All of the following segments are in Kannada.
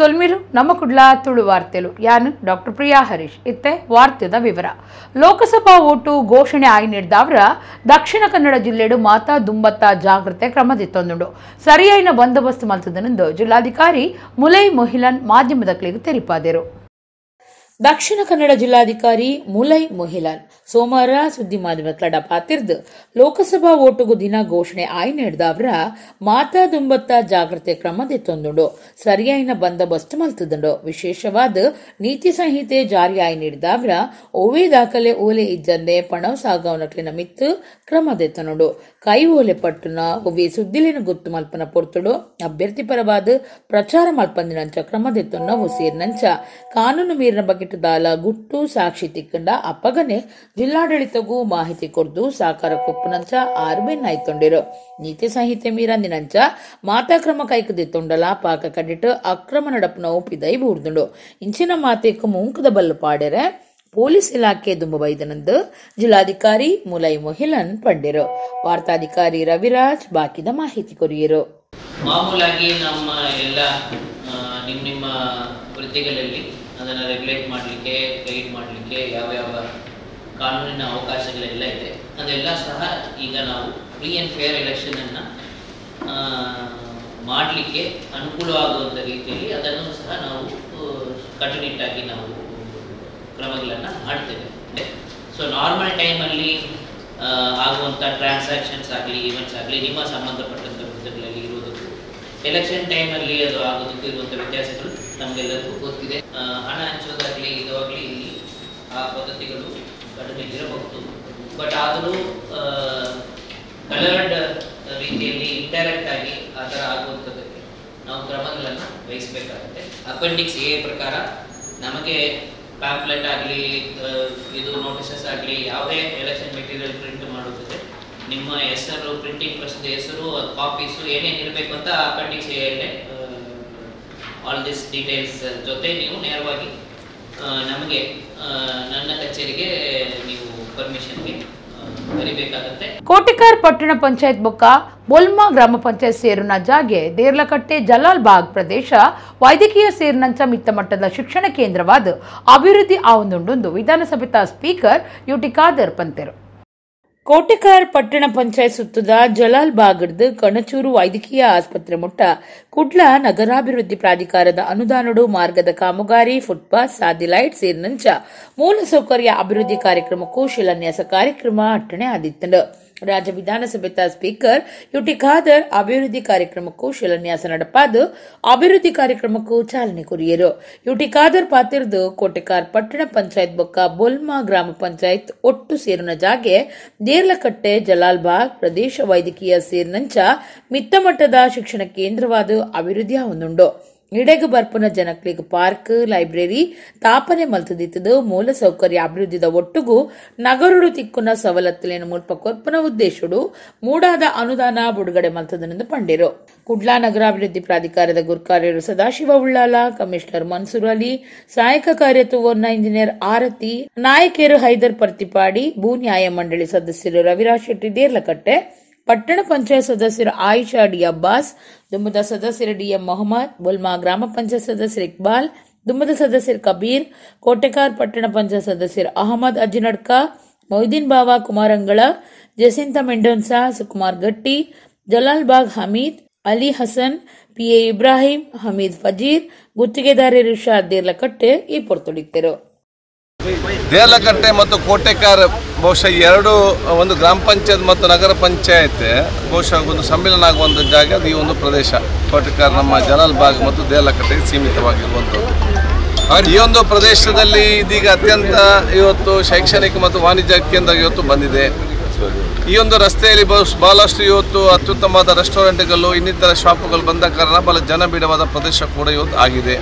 ಸೊಲ್ಮಿಲು ನಮ್ಮ ಕುಡ್ಲ ತುಳು ವಾರ್ತೆಲು ಯಾನು ಡಾಕ್ಟರ್ ಪ್ರಿಯಾ ಹರೀಶ್ ಇತ್ತೆ ವಾರ್ತೆದ ವಿವರ ಲೋಕಸಭಾ ಓಟು ಘೋಷಣೆ ಆಗಿ ಅವರ ದಕ್ಷಿಣ ಕನ್ನಡ ಜಿಲ್ಲೆಡು ಮಾತಾ ದುಂಬತ್ತ ಜಾಗ್ರತೆ ಕ್ರಮದಿತ್ತೊಂದುಂಡು ಸರಿಯಾಯಿನ ಬಂದೋಬಸ್ತ್ ಮಲ್ತದನೆಂದು ಜಿಲ್ಲಾಧಿಕಾರಿ ಮುಲೈ ಮೊಹಿಲನ್ ಮಾಧ್ಯಮದ ಕ್ಲಿಗೆ ತೆರಿಪಾದರು ದಕ್ಷಿಣ ಕನ್ನಡ ಜಿಲ್ಲಾಧಿಕಾರಿ ಮುಲೈ ಮೊಹಿಲನ್ ಸೋಮವಾರ ಸುದ್ದಿ ಮಾಧ್ಯಮ ತಡ ಪಾತಿರ್ದು ಲೋಕಸಭಾ ಓಟುಗು ದಿನ ಘೋಷಣೆ ಆಯ್ ಅವರ ಮಾತಾ ದುಂಬತ್ತ ಜಾಗ್ರತೆ ಕ್ರಮದ ತೊಂದುಂಡು ಸರಿಯಾಯಿನ ಬಂದೋಬಸ್ತ್ ಮಲ್ತುದುಂಡು ವಿಶೇಷವಾದ ನೀತಿ ಸಂಹಿತೆ ಜಾರಿ ಆಯ್ ಅವರ ಓವೇ ದಾಖಲೆ ಓಲೆ ಇದ್ದಂದೆ ಸಾಗವನಕ್ಕೆ ಸಾಗವನಕ್ಲಿನ ಮಿತ್ತು ಕ್ರಮದೆತ್ತನುಡು ಕೈ ಓಲೆ ಪಟ್ಟುನ ಓವೇ ಸುದ್ದಿಲಿನ ಗುತ್ತು ಮಲ್ಪನ ಪೊರ್ತುಡು ಅಭ್ಯರ್ಥಿ ಪರವಾದ ಪ್ರಚಾರ ಮಲ್ಪಂದಿನಂಚ ಕ್ರಮದೆತ್ತುನ್ನ ನಂಚ ಕಾನೂನು ಮೀರಿನ ಬಗೆಟು ದಾಲ ಗುಟ್ಟು ಸಾಕ್ಷಿ ತಿಕ್ಕಂಡ ಅಪ್ಪಗನೆ ಜಿಲ್ಲಾಡಳಿತಗೂ ಮಾಹಿತಿ ಕೊಡ್ದು ಸಾಕಾರ ಕೊಪ್ಪನಂಚ ಆರ್ಬಿನ್ ಆಯ್ತೊಂಡಿರು ನೀತಿ ಸಂಹಿತೆ ಮೀರ ನಿನಂಚ ಮಾತಾ ಕ್ರಮ ತೊಂಡಲ ಪಾಕ ಕಡಿಟ್ ಅಕ್ರಮ ನಡಪನ ಒಪ್ಪಿದೈ ಬೂರ್ದುಂಡು ಇಂಚಿನ ಮಾತೆಕ್ ಮುಂಕದ ಬಲ್ಲು ಪಾಡೆರೆ ಪೊಲೀಸ್ ಇಲಾಖೆ ದುಂಬ ಬೈದನಂದು ಜಿಲ್ಲಾಧಿಕಾರಿ ಮುಲೈ ಮೊಹಿಲನ್ ಪಂಡಿರು ವಾರ್ತಾಧಿಕಾರಿ ರವಿರಾಜ್ ಬಾಕಿದ ಮಾಹಿತಿ ಕೊರಿಯರು ಮಾಮೂಲಾಗಿ ನಮ್ಮ ಎಲ್ಲ ನಿಮ್ಮ ನಿಮ್ಮ ವೃತ್ತಿಗಳಲ್ಲಿ ಅದನ್ನು ರೆಗ್ಯುಲೇಟ್ ಮಾಡಲಿಕ್ಕೆ ಗೈಡ್ ಮಾಡಲಿಕ್ಕೆ ಯಾವ ಕಾನೂನಿನ ಅವಕಾಶಗಳೆಲ್ಲ ಇದೆ ಅದೆಲ್ಲ ಸಹ ಈಗ ನಾವು ಫ್ರೀ ಆ್ಯಂಡ್ ಫೇರ್ ಎಲೆಕ್ಷನನ್ನು ಮಾಡಲಿಕ್ಕೆ ಅನುಕೂಲವಾಗುವಂಥ ರೀತಿಯಲ್ಲಿ ಅದನ್ನು ಸಹ ನಾವು ಕಟ್ಟುನಿಟ್ಟಾಗಿ ನಾವು ಕ್ರಮಗಳನ್ನು ಮಾಡ್ತೇವೆ ಸೊ ನಾರ್ಮಲ್ ಟೈಮಲ್ಲಿ ಆಗುವಂಥ ಟ್ರಾನ್ಸಾಕ್ಷನ್ಸ್ ಆಗಲಿ ಈವೆಂಟ್ಸ್ ಆಗಲಿ ನಿಮ್ಮ ಸಂಬಂಧಪಟ್ಟಂಥ ವೃತ್ತಗಳಲ್ಲಿ ಇರುವುದಕ್ಕೂ ಎಲೆಕ್ಷನ್ ಟೈಮಲ್ಲಿ ಅದು ಆಗೋದಕ್ಕೂ ಇರುವಂಥ ವ್ಯತ್ಯಾಸಗಳು ನಮಗೆಲ್ಲರಿಗೂ ಗೊತ್ತಿದೆ ಹಣ ಹಂಚೋದಾಗಲಿ ಇದಾಗಲಿ ಆ ಪದ್ಧತಿಗಳು ಇರಬಹುದು ಬಟ್ ಆದರೂ ಕಲರ್ಡ್ ರೀತಿಯಲ್ಲಿ ಇಂಡೈರೆಕ್ಟ್ ಆಗಿ ಆ ಥರ ಆಗುವಂಥದ್ದಕ್ಕೆ ನಾವು ಕ್ರಮಗಳನ್ನು ವಹಿಸಬೇಕಾಗುತ್ತೆ ಅಪೆಂಡಿಕ್ಸ್ ಎ ಪ್ರಕಾರ ನಮಗೆ ಪ್ಯಾಂಪ್ಲೆಟ್ ಆಗಲಿ ಇದು ನೋಟಿಸಸ್ ಆಗಲಿ ಯಾವುದೇ ಎಲೆಕ್ಷನ್ ಮೆಟೀರಿಯಲ್ ಪ್ರಿಂಟ್ ಮಾಡುತ್ತದೆ ನಿಮ್ಮ ಹೆಸರು ಪ್ರಿಂಟಿಂಗ್ ಪ್ರೆಸ್ದ ಹೆಸರು ಕಾಪೀಸು ಏನೇನು ಇರಬೇಕು ಅಂತ appendix A all this details ಜೊತೆ ನೀವು ನೇರವಾಗಿ ನಮಗೆ ನನ್ನ ಕಚೇರಿಗೆ ನೀವು ಪರ್ಮಿಷನ್ಗೆ ಕೋಟಿಕಾರ್ ಪಟ್ಟಣ ಪಂಚಾಯತ್ ಬೊಕ್ಕ ಬೊಲ್ಮಾ ಗ್ರಾಮ ಪಂಚಾಯತ್ ಸೇರುನ ಜಾಗೆ ದೇರ್ಲಕಟ್ಟೆ ಜಲಾಲ್ ಬಾಗ್ ಪ್ರದೇಶ ವೈದ್ಯಕೀಯ ಸೇರಿನಂಚ ಮಿತ್ತ ಮಟ್ಟದ ಶಿಕ್ಷಣ ಕೇಂದ್ರವಾದ ಅಭಿವೃದ್ಧಿ ಆವೊಂದುಂಡು ವಿಧಾನಸಭೆತ ಸ್ಪೀಕರ್ ಯುಟಿ ಖಾದರ್ ಪಂತೆರು ಕೋಟೆಕಾರ ಪಟ್ಟಣ ಪಂಚಾಯತ್ ಸುತ್ತದ ಜಲಾಲ್ ಬಾಗಡ್ದು ಕಣಚೂರು ವೈದ್ಯಕೀಯ ಆಸ್ಪತ್ರೆ ಮುಟ್ಟ ಕುಡ್ಲಾ ನಗರಾಭಿವೃದ್ಧಿ ಪ್ರಾಧಿಕಾರದ ಅನುದಾನಡು ಮಾರ್ಗದ ಕಾಮಗಾರಿ ಫುಟ್ಪಾತ್ ಸಾದಿಲೈಟ್ ಸೇರಿನಂಚ ಮೂಲಸೌಕರ್ಯ ಅಭಿವೃದ್ಧಿ ಕಾರ್ಯಕ್ರಮಕ್ಕೂ ಶಿಲಾನ್ಯಾಸ ಕಾರ್ಯಕ್ರಮ ಅಟ್ಟಣೆ ಆದಿತ್ತು ರಾಜ್ಯ ವಿಧಾನಸಭೆ ಸ್ಪೀಕರ್ ಯುಟಿ ಖಾದರ್ ಅಭಿವೃದ್ಧಿ ಕಾರ್ಯಕ್ರಮಕ್ಕೂ ಶಿಲಾನ್ಯಾಸ ನಡಪಾದು ಅಭಿವೃದ್ಧಿ ಕಾರ್ಯಕ್ರಮಕ್ಕೂ ಚಾಲನೆ ಕೊರಿಯರು ಯುಟಿ ಖಾದರ್ ಪಾತ್ರದ ಕೋಟೆಕಾರ್ ಪಟ್ಟಣ ಪಂಚಾಯತ್ ಬೊಕ್ಕ ಬೊಲ್ಮಾ ಗ್ರಾಮ ಪಂಚಾಯತ್ ಒಟ್ಟು ಸೇರಿನ ಜಾಗೆ ದೇರ್ಲಕಟ್ಟೆ ಜಲಾಲ್ಬಾಗ್ ಪ್ರದೇಶ ವೈದ್ಯಕೀಯ ಸೇರಿನಂಚ ಮಿತ್ತಮಟ್ಟದ ಶಿಕ್ಷಣ ಕೇಂದ್ರವಾದ ಅಭಿವೃದ್ಧಿಯ ಹೊಂದುಂಡು ಇಡೆಗು ಬರ್ಪುನ ಜನಕ್ಲಿಗ್ ಪಾರ್ಕ್ ಲೈಬ್ರರಿ ತಾಪನೆ ಮಲ್ತದಿತ್ತದ ಮೂಲ ಸೌಕರ್ಯ ಅಭಿವೃದ್ಧಿದ ಒಟ್ಟುಗು ನಗರುಡು ತಿಕ್ಕುನ ಸವಲತ್ತಲೇನು ಮುಲ್ಪ ಕೊರ್ಪುನ ಉದ್ದೇಶುಡು ಮೂಡಾದ ಅನುದಾನ ಬಿಡುಗಡೆ ಮಲ್ತದನೆಂದು ಪಂಡಿರು ಕುಡ್ಲಾ ನಗರಾಭಿವೃದ್ಧಿ ಪ್ರಾಧಿಕಾರದ ಗುರುಕಾರ್ಯರು ಸದಾಶಿವ ಉಳ್ಳಾಲ ಕಮಿಷನರ್ ಮನ್ಸೂರ್ ಅಲಿ ಸಹಾಯಕ ಕಾರ್ಯತ್ವವನ್ನ ಇಂಜಿನಿಯರ್ ಆರತಿ ನಾಯಕಿಯರು ಹೈದರ್ ಪರ್ತಿಪಾಡಿ ಭೂ ನ್ಯಾಯ ಮಂಡಳಿ ಸದಸ್ಯರು ರವಿರಾಜ್ ಶೆಟ್ಟಿ ದೇರ್ಲಕಟ್ಟೆ ಪಟ್ಟಣ ಪಂಚಾಯತ್ ಸದಸ್ಯರು ಆಯಿಷಾ ಡಿ ಅಬ್ಬಾಸ್ ದುಮ್ಮದ ಸದಸ್ಯರು ಡಿ ಎಂ ಮೊಹಮ್ಮದ್ ಬುಲ್ಮಾ ಗ್ರಾಮ ಪಂಚಾಯತ್ ಸದಸ್ಯರು ಇಕ್ಬಾಲ್ ದುಮ್ಮದ ಸದಸ್ಯರು ಕಬೀರ್ ಕೋಟೆಕಾರ್ ಪಟ್ಟಣ ಪಂಚಾಯತ್ ಸದಸ್ಯರು ಅಹಮದ್ ಅಜ್ಜಿನಡ್ಕ ಮೊಯ್ದೀನ್ ಬಾವಾ ಕುಮಾರಂಗಳ ಜಸಿಂತ ಮೆಂಡೋನ್ಸಾ ಸುಕುಮಾರ್ ಗಟ್ಟಿ ಜಲಾಲ್ ಬಾಗ್ ಹಮೀದ್ ಅಲಿ ಹಸನ್ ಪಿ ಇಬ್ರಾಹಿಂ ಹಮೀದ್ ಫಜೀರ್ ಗುತ್ತಿಗೆದಾರಿ ಋಷಾ ದೇರ್ಲಕಟ್ಟೆ ಈ ಪೊರ್ತೊಡಿದ್ದರು ದೇರ್ಲಕಟ್ಟೆ ಮತ್ತು ಕೋಟೆಕಾರ್ ಬಹುಶಃ ಎರಡು ಒಂದು ಗ್ರಾಮ ಪಂಚಾಯತ್ ಮತ್ತು ನಗರ ಪಂಚಾಯತ್ ಬಹುಶಃ ಒಂದು ಸಮ್ಮೇಳನ ಆಗುವಂಥ ಜಾಗ ಅದು ಈ ಒಂದು ಪ್ರದೇಶ ಪರ್ಟಿಕ್ಯುಲರ್ ನಮ್ಮ ಬಾಗ್ ಮತ್ತು ದೇಲಕಟ್ಟೆಗೆ ಸೀಮಿತವಾಗಿರುವಂಥದ್ದು ಈ ಒಂದು ಪ್ರದೇಶದಲ್ಲಿ ಇದೀಗ ಅತ್ಯಂತ ಇವತ್ತು ಶೈಕ್ಷಣಿಕ ಮತ್ತು ವಾಣಿಜ್ಯ ಕೇಂದ್ರ ಇವತ್ತು ಬಂದಿದೆ ಈ ಒಂದು ರಸ್ತೆಯಲ್ಲಿ ಬಹಳಷ್ಟು ಇವತ್ತು ಅತ್ಯುತ್ತಮವಾದ ರೆಸ್ಟೋರೆಂಟ್ಗಳು ಇನ್ನಿತರ ಶಾಪ್ಗಳು ಬಂದ ಕಾರಣ ಬಹಳ ಜನಬಿಡವಾದ ಪ್ರದೇಶ ಕೂಡ ಇವತ್ತು ಆಗಿದೆ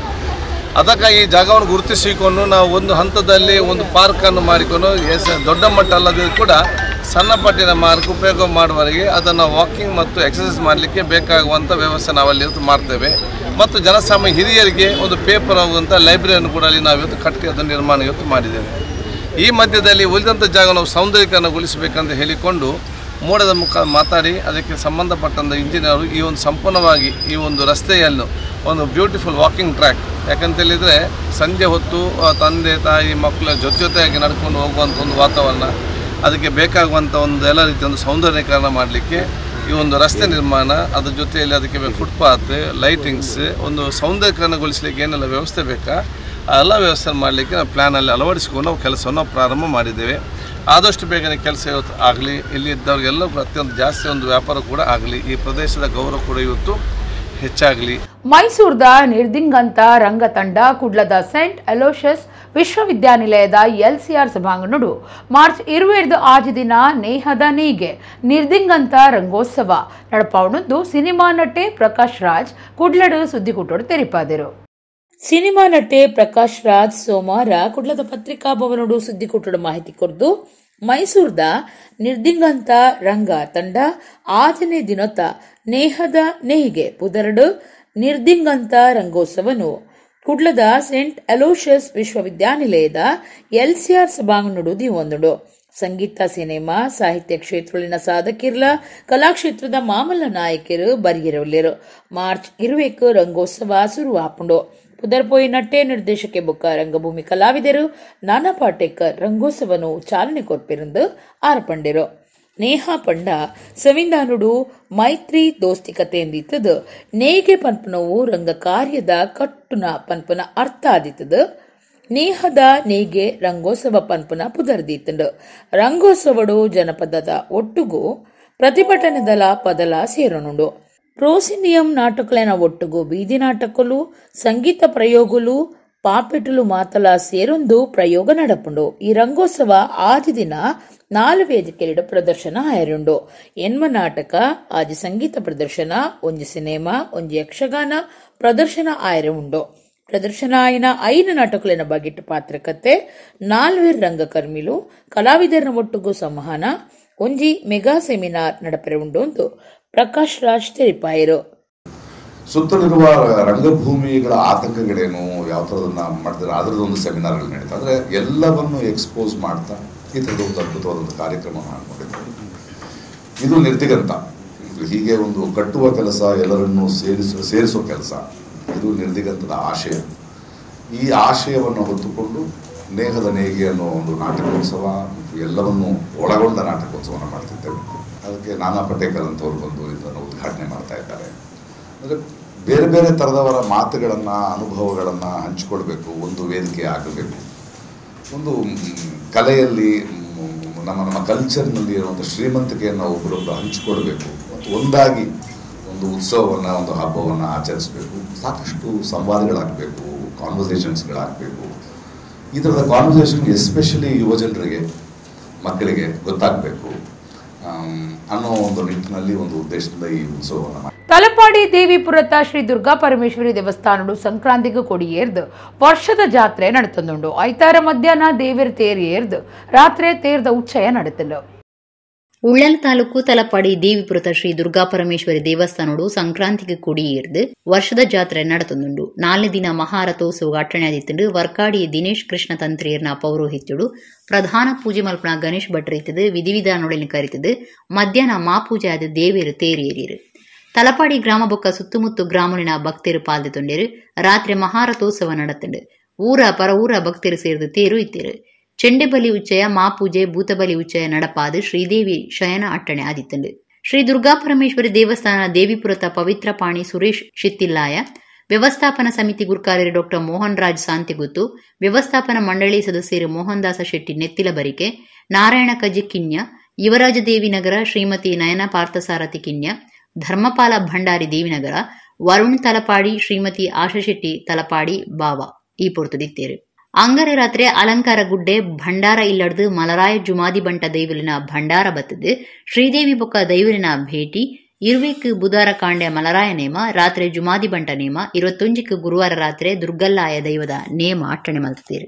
ಅದಕ್ಕಾಗಿ ಈ ಜಾಗವನ್ನು ಗುರುತಿಸಿಕೊಂಡು ನಾವು ಒಂದು ಹಂತದಲ್ಲಿ ಒಂದು ಪಾರ್ಕನ್ನು ಮಾಡಿಕೊಂಡು ಎಸ್ ದೊಡ್ಡ ಮಟ್ಟ ಅಲ್ಲದೆ ಕೂಡ ಸಣ್ಣ ಪಟ್ಟಿನ ಮಾರ್ಕ್ ಉಪಯೋಗ ಮಾಡುವವರೆಗೆ ಅದನ್ನು ವಾಕಿಂಗ್ ಮತ್ತು ಎಕ್ಸಸೈಸ್ ಮಾಡಲಿಕ್ಕೆ ಬೇಕಾಗುವಂಥ ವ್ಯವಸ್ಥೆ ನಾವಲ್ಲಿ ಮಾಡ್ತೇವೆ ಮತ್ತು ಜನಸಾಮಾನ್ಯ ಹಿರಿಯರಿಗೆ ಒಂದು ಪೇಪರ್ ಆಗುವಂಥ ಲೈಬ್ರರಿಯನ್ನು ಕೂಡ ಅಲ್ಲಿ ನಾವು ಇವತ್ತು ಕಟ್ಟಿ ಅದನ್ನು ನಿರ್ಮಾಣ ಇವತ್ತು ಮಾಡಿದ್ದೇವೆ ಈ ಮಧ್ಯದಲ್ಲಿ ಉಳಿದಂಥ ಜಾಗ ನಾವು ಸೌಂದರ್ಯೀಕರಣಗೊಳಿಸಬೇಕಂತ ಹೇಳಿಕೊಂಡು ಮೋಡದ ಮುಖ ಮಾತಾಡಿ ಅದಕ್ಕೆ ಸಂಬಂಧಪಟ್ಟಂಥ ಇಂಜಿನಿಯರು ಈ ಒಂದು ಸಂಪೂರ್ಣವಾಗಿ ಈ ಒಂದು ರಸ್ತೆಯನ್ನು ಒಂದು ಬ್ಯೂಟಿಫುಲ್ ವಾಕಿಂಗ್ ಟ್ರ್ಯಾಕ್ ಯಾಕಂತೇಳಿದರೆ ಸಂಜೆ ಹೊತ್ತು ತಂದೆ ತಾಯಿ ಮಕ್ಕಳ ಜೊತೆ ಜೊತೆಯಾಗಿ ನಡ್ಕೊಂಡು ಹೋಗುವಂಥ ಒಂದು ವಾತಾವರಣ ಅದಕ್ಕೆ ಬೇಕಾಗುವಂಥ ಒಂದು ಎಲ್ಲ ರೀತಿಯ ಒಂದು ಸೌಂದರ್ಯೀಕರಣ ಮಾಡಲಿಕ್ಕೆ ಈ ಒಂದು ರಸ್ತೆ ನಿರ್ಮಾಣ ಅದ್ರ ಜೊತೆಯಲ್ಲಿ ಅದಕ್ಕೆ ಫುಟ್ಪಾತ್ ಲೈಟಿಂಗ್ಸ್ ಒಂದು ಸೌಂದರ್ಯೀಕರಣಗೊಳಿಸಲಿಕ್ಕೆ ಏನೆಲ್ಲ ವ್ಯವಸ್ಥೆ ಬೇಕಾ ಆ ಎಲ್ಲ ವ್ಯವಸ್ಥೆ ಮಾಡಲಿಕ್ಕೆ ನಾವು ಪ್ಲ್ಯಾನಲ್ಲಿ ಅಳವಡಿಸಿಕೊಂಡು ನಾವು ಕೆಲಸವನ್ನು ಪ್ರಾರಂಭ ಮಾಡಿದ್ದೇವೆ ಆದಷ್ಟು ಬೇಗನೆ ಕೆಲಸ ಇವತ್ತು ಆಗಲಿ ಇಲ್ಲಿ ಇದ್ದವ್ರಿಗೆಲ್ಲ ಅತ್ಯಂತ ಜಾಸ್ತಿ ಒಂದು ವ್ಯಾಪಾರ ಕೂಡ ಆಗಲಿ ಈ ಪ್ರದೇಶದ ಗೌರವ ಕೂಡ ಇವತ್ತು ಹೆಚ್ಚಾಗಲಿ ಮೈಸೂರದ ನಿರ್ದಿಂಗಂತ ತಂಡ ಕುಡ್ಲದ ಸೆಂಟ್ ಅಲೋಷಸ್ ವಿಶ್ವವಿದ್ಯಾನಿಲಯದ ಎಲ್ಸಿಆರ್ ಸಭಾಂಗಣಡು ಮಾರ್ಚ್ ಇರುವೆರಡು ಆಜ್ ದಿನ ನೇಹದ ನೀಗೆ ನಿರ್ದಿಂಗಂತ ರಂಗೋತ್ಸವ ನಡಪಾವಣದ್ದು ಸಿನಿಮಾ ನಟೆ ಪ್ರಕಾಶ್ ರಾಜ್ ಕುಡ್ಲಡು ಸುದ್ದಿಕುಟ್ಟೋಡು ತೆರಿಪಾದರು ಸಿನಿಮಾ ನಟೆ ಪ್ರಕಾಶ್ ರಾಜ್ ಸೋಮವಾರ ಕುಡ್ಲದ ಪತ್ರಿಕಾ ಭವನಡು ಸುದ್ದಿ ಕೊಟ್ಟಡ ಮಾಹಿತಿ ಕೊರದು ಮೈಸೂರದ ನಿರ್ದಿಂಗಂತ ರಂಗ ತಂಡ ಆತನೇ ದಿನೊತ್ತ ನೇಹದ ನೇಹಿಗೆ ಪುದರಡು ನಿರ್ದಿಂಗಂತ ರಂಗೋತ್ಸವನು ಕುಡ್ಲದ ಸೆಂಟ್ ಅಲೋಷಿಯಸ್ ವಿಶ್ವವಿದ್ಯಾನಿಲಯದ ಎಲ್ಸಿಆರ್ ಸಭಾಂಗಣಡು ದಿವೊಂದುಡು ಸಂಗೀತ ಸಿನಿಮಾ ಸಾಹಿತ್ಯ ಕ್ಷೇತ್ರದಲ್ಲಿನ ಸಾಧಕಿರ್ಲ ಕಲಾಕ್ಷೇತ್ರದ ಮಾಮಲ್ಲ ನಾಯಕರು ಬರಿಗಿರಲಿರು ಮಾರ್ಚ್ ಇರುವೆಕ್ ರಂಗೋತ್ಸವ ಶುರುವಾಪುಂಡು ಪುದರ್ಪೊಯ್ ನಟ್ಟೆ ನಿರ್ದೇಶಕ್ಕೆ ಬೊಕ್ಕ ರಂಗಭೂಮಿ ಕಲಾವಿದರು ನಾನಾ ಪಾಟೇಕರ್ ರಂಗೋತ್ಸವನು ಚಾಲನೆ ಕೊಟ್ಟಿರಂದು ಆರ್ಪಂಡೆರು ನೇಹಾ ಪಂಡ ಸಂವಿಧಾನುಡು ಮೈತ್ರಿ ದೋಸ್ತಿ ಕಥೆಯಿಂದಿತ್ತದು ನೇಗೆ ಪನ್ಪನವು ರಂಗ ಕಾರ್ಯದ ಕಟ್ಟುನ ಪನ್ಪನ ಅರ್ಥ ಆದಿತ್ತದು ನೇಹದ ನೇಗೆ ರಂಗೋತ್ಸವ ಪನ್ಪನ ಪುದರ್ದೀತಂಡು ರಂಗೋತ್ಸವಡು ಜನಪದದ ಒಟ್ಟುಗೂ ದಲ ಪದಲ ಸೇರನುಂಡು ರೋಸಿನಿಯಂ నాటకులైన ಒಟ್ಟುಗೂ ಬೀದಿ ನಾಟಕಗಳು ಸಂಗೀತ ಪ್ರಯೋಗಗಳು ಪಾಪೆಟುಲು ಮಾತಲ ಸೇರೊಂದು ಪ್ರಯೋಗ ನಡಪುಂಡು ಈ ರಂಗೋತ್ಸವ ಆದಿ ದಿನ ನಾಲ್ ವೇದಿಕೆಲಿಡ ಪ್ರದರ್ಶನ ಆಯರುಂಡು ಎನ್ಮ ನಾಟಕ ಆದಿ ಸಂಗೀತ ಪ್ರದರ್ಶನ ಒಂಜಿ ಸಿನಿಮಾ ಒಂಜಿ ಯಕ್ಷಗಾನ ಪ್ರದರ್ಶನ ಆಯರೆ ಉಂಡು ಪ್ರದರ್ಶನ ಆಯ್ನ ಐನ ನಾಟಕಲಿನ ಬಗೆಟ್ ಪಾತ್ರಕತೆ ನಾಲ್ವೇ ರಂಗಕರ್ಮಿಲು ಕಲಾವಿದರನ ಒಟ್ಟುಗೂ ಸಂವಹನ ಒಂಜಿ ಮೆಗಾ ಸೆಮಿನಾರ್ ನಡಪರೆ ಉಂಡು ಪ್ರಕಾಶ್ ರಾಜ್ ತಿಳಿಪಾಯರು ಸುತ್ತಲಿರುವ ರಂಗಭೂಮಿಗಳ ಆತಂಕಗಳೇನು ಯಾವ ಥರದನ್ನ ಮಾಡಿದ್ರೆ ಅದರದ್ದು ಒಂದು ಸೆಮಿನಾರ್ಗಳು ನಡೀತಾ ಅಂದರೆ ಎಲ್ಲವನ್ನು ಎಕ್ಸ್ಪೋಸ್ ಮಾಡ್ತಾ ಈ ಥರದ ಒಂದು ಅದ್ಭುತವಾದ ಕಾರ್ಯಕ್ರಮವನ್ನು ಮಾಡಿಕೊಂಡಿದ್ದೆ ಇದು ನಿರ್ದಿಗಂತ ಹೀಗೆ ಒಂದು ಕಟ್ಟುವ ಕೆಲಸ ಎಲ್ಲರನ್ನೂ ಸೇರಿಸೋ ಸೇರಿಸೋ ಕೆಲಸ ಇದು ನಿರ್ದಿಗಂತದ ಆಶಯ ಈ ಆಶಯವನ್ನು ಹೊತ್ತುಕೊಂಡು ನೇಹದ ನೇಗೆ ಅನ್ನೋ ಒಂದು ನಾಟಕೋತ್ಸವ ಎಲ್ಲವನ್ನು ಒಳಗೊಂಡ ನಾಟಕೋತ್ಸವನ ಮಾಡ್ತಿದ್ದೇವೆ ಅದಕ್ಕೆ ನಾನಾ ಪಟೇಕರ್ ಅಂತವ್ರು ಬಂದು ಇದನ್ನು ಉದ್ಘಾಟನೆ ಮಾಡ್ತಾ ಇದ್ದಾರೆ ಅಂದರೆ ಬೇರೆ ಬೇರೆ ಥರದವರ ಮಾತುಗಳನ್ನು ಅನುಭವಗಳನ್ನು ಹಂಚಿಕೊಳ್ಬೇಕು ಒಂದು ವೇದಿಕೆ ಆಗಬೇಕು ಒಂದು ಕಲೆಯಲ್ಲಿ ನಮ್ಮ ನಮ್ಮ ಕಲ್ಚರ್ನಲ್ಲಿ ಇರುವಂಥ ಶ್ರೀಮಂತಿಕೆಯನ್ನು ಒಬ್ಬರೊಬ್ಬರು ಹಂಚಿಕೊಳ್ಬೇಕು ಮತ್ತು ಒಂದಾಗಿ ಒಂದು ಉತ್ಸವವನ್ನು ಒಂದು ಹಬ್ಬವನ್ನು ಆಚರಿಸಬೇಕು ಸಾಕಷ್ಟು ಸಂವಾದಗಳಾಗಬೇಕು ಕಾನ್ವರ್ಸೇಷನ್ಸ್ಗಳಾಗಬೇಕು ಈ ಥರದ ಕಾನ್ವರ್ಸೇಷನ್ ಎಸ್ಪೆಷಲಿ ಯುವಜನರಿಗೆ ಮಕ್ಕಳಿಗೆ ಗೊತ್ತಾಗಬೇಕು ಅನ್ನೋ ಒಂದು ನಿಟ್ಟಿನಲ್ಲಿ ಒಂದು ಉದ್ದೇಶದಿಂದ ಈ ಉತ್ಸವವನ್ನು ತಲಪಾಡಿ ದೇವಿಪುರತ ಶ್ರೀ ದುರ್ಗಾ ಪರಮೇಶ್ವರಿ ದೇವಸ್ಥಾನಗಳು ಸಂಕ್ರಾಂತಿಗೂ ಕೊಡಿಯೇರ್ದು ವರ್ಷದ ಜಾತ್ರೆ ನಡೆತಂದುಂಡು ಐತಾರ ಮಧ್ಯಾಹ್ನ ದೇವಿರ ತೇರ್ ಏರ್ದು ರಾತ್ರಿ ತೇರ್ದ ಉಚ್ಚಯ ನಡೆತಲು ಉಳ್ಳಲ್ ತಾಲೂಕು ತಲಪಾಡಿ ದೇವಿಪುರದ ಶ್ರೀ ದುರ್ಗಾಪರಮೇಶ್ವರಿ ಪರಮೇಶ್ವರಿ ದೇವಸ್ಥಾನಡು ಸಂಕ್ರಾಂತಿಗೆ ಕುಡಿಯೇರ್ದು ವರ್ಷದ ಜಾತ್ರೆ ನಡೆತೊಂದುಂಡು ನಾಲ್ಕು ದಿನ ಮಹಾರಥೋತ್ಸವ ಆದಿತ್ತು ವರ್ಕಾಡಿ ದಿನೇಶ್ ಕೃಷ್ಣ ತಂತ್ರಿಯರ್ನ ಪೌರೋಹಿತ್ಯುಡು ಪ್ರಧಾನ ಪೂಜೆ ಮಲ್ಪನ ಗಣೇಶ್ ಭಟ್ರು ಇತ್ತದು ವಿಧಿವಿಧಾನೊಳಗೆ ಕರಿತದು ಮಧ್ಯಾಹ್ನ ಪೂಜೆ ಆದ ದೇವಿಯರು ತೇರಿಯೇರಿಯರು ತಲಪಾಡಿ ಗ್ರಾಮ ಬೊಕ್ಕ ಸುತ್ತಮುತ್ತು ಗ್ರಾಮಲಿನ ಭಕ್ತರು ಪಾಲ್ದೊಂಡೇರು ರಾತ್ರಿ ಮಹಾರಥೋತ್ಸವ ನಡತಂಡು ಊರ ಪರ ಊರ ಭಕ್ತರು ಸೇರಿದ ತೇರು ಇತ್ತೇರು ചെണ്ടബലി ಮಾ ಮಾಪೂಜೆ ಭೂತಬಲಿ ಉಚ್ಚಯ ನಡಪಾದ ಶ್ರೀದೇವಿ ಶಯನ ಅಟ್ಟಣೆ ಆದಿತ್ತಂಡು ಶ್ರೀ ದುರ್ಗಾ ಪರಮೇಶ್ವರಿ ದೇವಸ್ಥಾನ ದೇವಿಪುರತ ಪವಿತ್ರ ಪಾಣಿ ಸುರೇಶ್ ಶಿತ್ತಿಲ್ಲಾಯ ವ್ಯವಸ್ಥಾಪನಾ ಸಮಿತಿ ಗುರುಕಾರ್ಯರು ಡಾಕ್ಟರ್ ಮೋಹನ್ ರಾಜ್ ಸಾಂತಿಗುತ್ತು ವ್ಯವಸ್ಥಾಪನಾ ಮಂಡಳಿ ಸದಸ್ಯರು ಮೋಹನ್ ದಾಸ ಶೆಟ್ಟಿ ನೆತ್ತಿಲ ಬರಿಕೆ ನಾರಾಯಣ ಕಜಿ ಕಿನ್ಯ ಯುವರಾಜ ದೇವಿನಗರ ಶ್ರೀಮತಿ ನಯನ ಪಾರ್ಥಸಾರಥಿ ಕಿನ್ಯ ಧರ್ಮಪಾಲ ಭಂಡಾರಿ ದೇವಿನಗರ ವರುಣ್ ತಲಪಾಡಿ ಶ್ರೀಮತಿ ಆಶಾ ಶೆಟ್ಟಿ ತಲಪಾಡಿ ಬಾವ ಈ ದಿತ್ತೇರು ಅಲಂಕಾರ ಗುಡ್ಡೆ ಭಂಡಾರ ಇಲ್ಲಡ್ದು ಮಲರಾಯ ಜುಮಾದಿ ಬಂಟ ದೈವಲಿನ ಭಂಡಾರ ಬತ್ತದು ಶ್ರೀದೇವಿ ಬೊಕ್ಕ ದೈವಲಿನ ಭೇಟಿ ಇರುವೆಕ್ ಬುಧಾರ ಕಾಂಡೆ ಮಲರಾಯ ನೇಮ ರಾತ್ರೆ ಜುಮಾದಿ ಬಂಟ ನೇಮ ಇರವತ್ತೊಂಜಿಕ್ ಗುರುವಾರ ರಾತ್ರೆ ದುರ್ಗಲ್ಲಾಯ ದೈವದ ನೇಮ ಅಟ್ಟಣೆ ಮಲ್ತತೀರು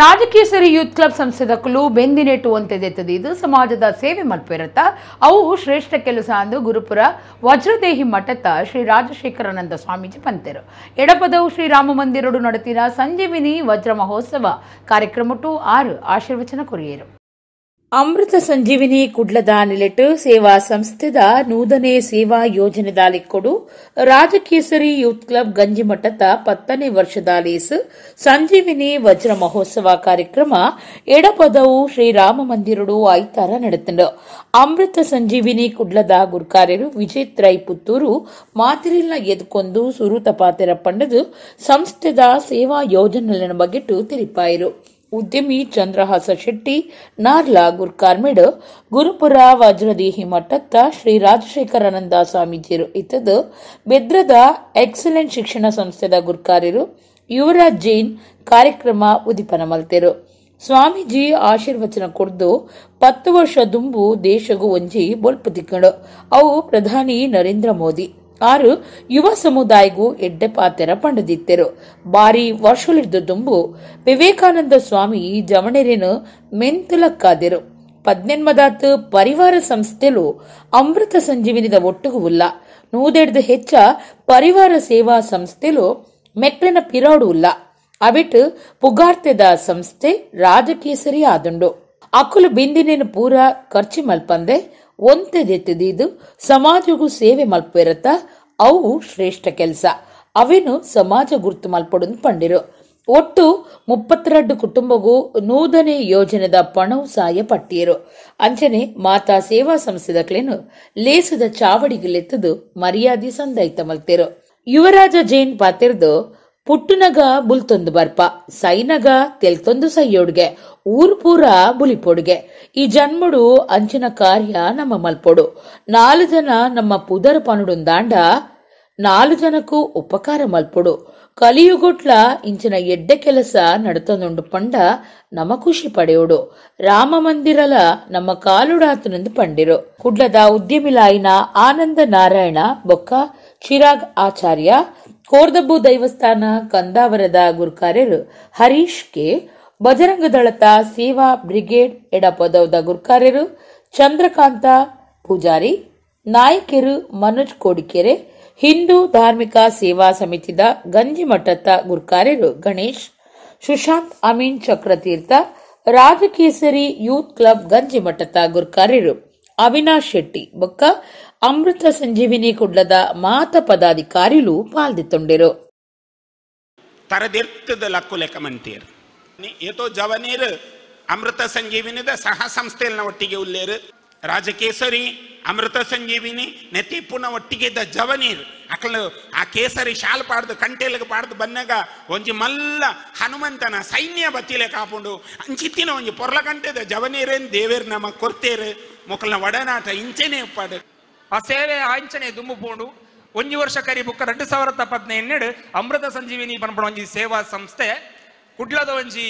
ರಾಜಕೀಯ ಯೂತ್ ಕ್ಲಬ್ ಸಂಸದಕ್ಕೂ ಬೆಂದಿನೆಟ್ಟು ಅಂತೆದೆತ್ತದೆ ಇದು ಸಮಾಜದ ಸೇವೆ ಮಲ್ಪಿರುತ್ತ ಅವು ಶ್ರೇಷ್ಠ ಕೆಲಸ ಅಂದು ಗುರುಪುರ ವಜ್ರದೇಹಿ ಮಠತ ಶ್ರೀ ರಾಜಶೇಖರಾನಂದ ಸ್ವಾಮೀಜಿ ಪಂತೆರು ಎಡಪದವು ಶ್ರೀರಾಮ ಮಂದಿರಡು ನಡೆತಿನ ಸಂಜೀವಿನಿ ವಜ್ರ ಮಹೋತ್ಸವ ಕಾರ್ಯಕ್ರಮಟು ಆರು ಆಶೀರ್ವಚನ ಕೊರಿಯರು ಅಮೃತ ಸಂಜೀವಿನಿ ಕುಡ್ಲದ ನಿಲೆಟ್ ಸೇವಾ ಸಂಸ್ಥೆದ ನೂದನೆ ಸೇವಾ ಯೋಜನೆ ದಾಲಿಕ್ಕೊಡು ರಾಜಕೇಸರಿ ಯೂತ್ ಕ್ಲಬ್ ಗಂಜಿಮಠದ ಪತ್ತನೇ ವರ್ಷದ ಲೇಸ್ ಸಂಜೀವಿನಿ ವಜ್ರ ಮಹೋತ್ಸವ ಕಾರ್ಯಕ್ರಮ ಎಡಪದವು ಶ್ರೀರಾಮ ಮಂದಿರಡು ಆಯ್ತಾರ ನಡೆತಂಡು ಅಮೃತ ಸಂಜೀವಿನಿ ಕುಡ್ಲದ ಗುರುಕಾರ್ಯರು ವಿಜೇತ್ ರೈ ಪುತ್ತೂರು ಎದ್ಕೊಂದು ಸುರು ತಪಾತೆರ ಪಂಡದು ಸಂಸ್ಥೆದ ಸೇವಾ ಯೋಜನೆ ಬಗ್ಗೆ ತಿಳಿಪಾಯಿರು ಉದ್ಯಮಿ ಚಂದ್ರಹಾಸ ಶೆಟ್ಟಿ ನಾರ್ಲಾ ಗುರ್ಕಾರ್ಮಿಡ್ ಗುರುಪುರ ವಜ್ರದೇಹಿ ಮಠತ್ತ ಶ್ರೀ ರಾಜಶೇಖರಾನಂದ ಸ್ವಾಮೀಜಿರು ಇತ್ತದು ಬೆದ್ರದ ಎಕ್ಸಲೆಂಟ್ ಶಿಕ್ಷಣ ಸಂಸ್ಥೆದ ಗುರ್ಕಾರ್ಯರು ಯುವರಾಜ್ ಜೈನ್ ಕಾರ್ಯಕ್ರಮ ಉದಿಪನ ಮಲ್ತೆರು ಸ್ವಾಮೀಜಿ ಆಶೀರ್ವಚನ ಕೊಡ್ದು ಪತ್ತು ವರ್ಷ ದುಂಬು ದೇಶಗೂ ಒಂಜಿ ಬೊಲ್ಪು ತಿಕ್ಕಂಡು ಅವು ಪ್ರಧಾನಿ ನರೇಂದ್ರ ಮೋದಿ ಆರು ಯುವ ಸಮುದಾಯಗೂ ಎಡ್ಡೆಪಾತೆರ ಪಂಡದಿತ್ತರು ಬಾರಿ ವರ್ಷಲಿದ್ದ ದುಂಬು ವಿವೇಕಾನಂದ ಸ್ವಾಮಿ ಜಮಣೆರೇನು ಮೆಂತುಲಕ್ಕಾದರು ಪದ್ನೆನ್ಮದಾತ ಪರಿವಾರ ಸಂಸ್ಥೆಲು ಅಮೃತ ಸಂಜೀವಿನಿದ ಒಟ್ಟುಗುವುಲ್ಲ ನೂದೆಡ್ದು ಹೆಚ್ಚ ಪರಿವಾರ ಸೇವಾ ಸಂಸ್ಥೆಲು ಮೆಕ್ಲೆನ ಪಿರಾಡು ಉಲ್ಲ ಅವಿಟ್ ಪುಗಾರ್ತೆದ ಸಂಸ್ಥೆ ರಾಜಕೇಸರಿ ಆದುಂಡು ಅಕುಲು ಬಿಂದಿನೇನು ಪೂರ ಖರ್ಚಿ ಮಲ್ಪಂದೆ ಒಂತೆದೆ ಸಮಾಜಗೂ ಸೇವೆ ಮಲ್ಪಿರತ್ತ ಅವು ಶ್ರೇಷ್ಠ ಕೆಲಸ ಅವೇನು ಸಮಾಜ ಗುರುತು ಮಲ್ಪಡೋದು ಪಂಡಿರು ಒಟ್ಟು ಮುಪ್ಪತ್ತೆರಡು ಕುಟುಂಬಗೂ ನೂದನೆ ಯೋಜನೆದ ಪಣವು ಸಾಯ ಪಟ್ಟಿಯರು ಅಂಚನೆ ಮಾತಾ ಸೇವಾ ಸಂಸ್ಥೆದಕ್ಲೇನು ಲೇಸದ ಚಾವಡಿಗಿಲೆತ್ತದು ಮರ್ಯಾದೆ ಸಂದಾಯಿತ ಮಲ್ತಿರು ಯುವರಾಜ ಜೈನ್ ಪಾತಿರ್ದು ಪುಟ್ಟುನಗ ಬುಲ್ತೊಂದು ಬರ್ಪ ಸೈನಗ ತೆಲ್ತೊಂದು ಸೈಯೋಡ್ಗೆ ಊರ್ ಪೂರ ಬುಲಿಪೊಡ್ಗೆ ಈ ಜನ್ಮಡು ಅಂಚಿನ ಕಾರ್ಯ ನಮ್ಮ ಮಲ್ಪೊಡು ನಾಲ್ ಜನ ನಮ್ಮ ಪುದರ ಪನುಡುಂದಾಂಡ ನಾಲ್ ಜನಕ್ಕೂ ಉಪಕಾರ ಮಲ್ಪೊಡು ಕಲಿಯುಗೊಟ್ಲ ಇಂಚಿನ ಎಡ್ಡೆ ಕೆಲಸ ನಡತೊಂದುಂಡು ಪಂಡ ನಮ ಖುಷಿ ಪಡೆಯೋಡು ರಾಮ ಮಂದಿರಲ ನಮ್ಮ ಕಾಲುಡಾತನೊಂದು ಪಂಡಿರು ಕುಡ್ಲದ ಉದ್ಯಮಿಲಾಯಿನ ಆನಂದ ನಾರಾಯಣ ಬೊಕ್ಕ ಚಿರಾಗ್ ಆಚಾರ್ಯ ಕೋರ್ದಬ್ಬು ದೈವಸ್ಥಾನ ಕಂದಾವರದ ಗುರ್ಕಾರ್ಯರು ಹರೀಶ್ ಕೆ ಬಜರಂಗದಳತ ಸೇವಾ ಬ್ರಿಗೇಡ್ ಎಡಪದವದ ಗುರುಕಾರ್ಯರು ಚಂದ್ರಕಾಂತ ಪೂಜಾರಿ ನಾಯಕರು ಮನೋಜ್ ಕೋಡಿಕೆರೆ ಹಿಂದೂ ಧಾರ್ಮಿಕ ಸೇವಾ ಸಮಿತಿದ ಗಂಜಿಮಠದ ಗುರುಕಾರ್ಯರು ಗಣೇಶ್ ಸುಶಾಂತ್ ಅಮೀನ್ ಚಕ್ರತೀರ್ಥ ರಾಜಕೇಸರಿ ಯೂತ್ ಕ್ಲಬ್ ಗಂಜಿಮಠದ ಗುರ್ಕಾರ್ಯರು ಅವಿನಾಶ್ ಶೆಟ್ಟಿ ಬೊಕ್ಕ అమృత సంజీవిని కుడ్లద ಪದಾಧಿಕಾರಿಲು పదాధికారులు పాల్దితుండెరు ತರದಿರ್ತದ ಲಕ್ಕು ಲೆಕ್ಕ ಮಂತೀರ್ ಏತೋ ಜವನೀರ್ ಅಮೃತ ಸಂಜೀವಿನಿದ ಸಹ ಸಂಸ್ಥೆಯಲ್ಲಿನ ಒಟ್ಟಿಗೆ ಉಲ್ಲೇರು ರಾಜಕೇಸರಿ ಅಮೃತ ಸಂಜೀವಿನಿ ನೆತಿಪುನ ಒಟ್ಟಿಗೆ ಇದ್ದ ಜವನೀರ್ ಅಕ್ಳು ಆ ಕೇಸರಿ ಶಾಲ್ ಪಾಡ್ದು ಕಂಟೆಲಿಗೆ ಪಾಡ್ದು ಬನ್ನಾಗ ಒಂಜಿ ಮಲ್ಲ ಹನುಮಂತನ ಸೈನ್ಯ ಬತ್ತಿಲೆ ಕಾಪುಂಡು ಅಂಚಿತ್ತಿನ ಒಂಜಿ ಪೊರ್ಲ ಕಂಟೆದ ಜವನೀರೇನ್ ದೇವೇರ್ ನಮ ಕೊರ್ತೇರು ಮೊಕ್ಕಲ್ನ ಒಡನಾಟ ಇಂಚೆನೆ ಪಾಡು ಆ ಸೇವೆ ಆಂಚನೆ ದುಂಬುಪೋಂಡು ಒಂಜಿ ವರ್ಷ ಕರಿ ಬುಕ್ಕ ರೆಡ್ ಸಾವಿರದ ಪದ್ನೆನ್ನೆಡ್ ಅಮೃತ ಸಂಜೀವಿನಿ ಪನ್ಪಡ ಒಂಜಿ ಸೇವಾ ಸಂಸ್ಥೆ ಕುಡ್ಲದ ಒಂಜಿ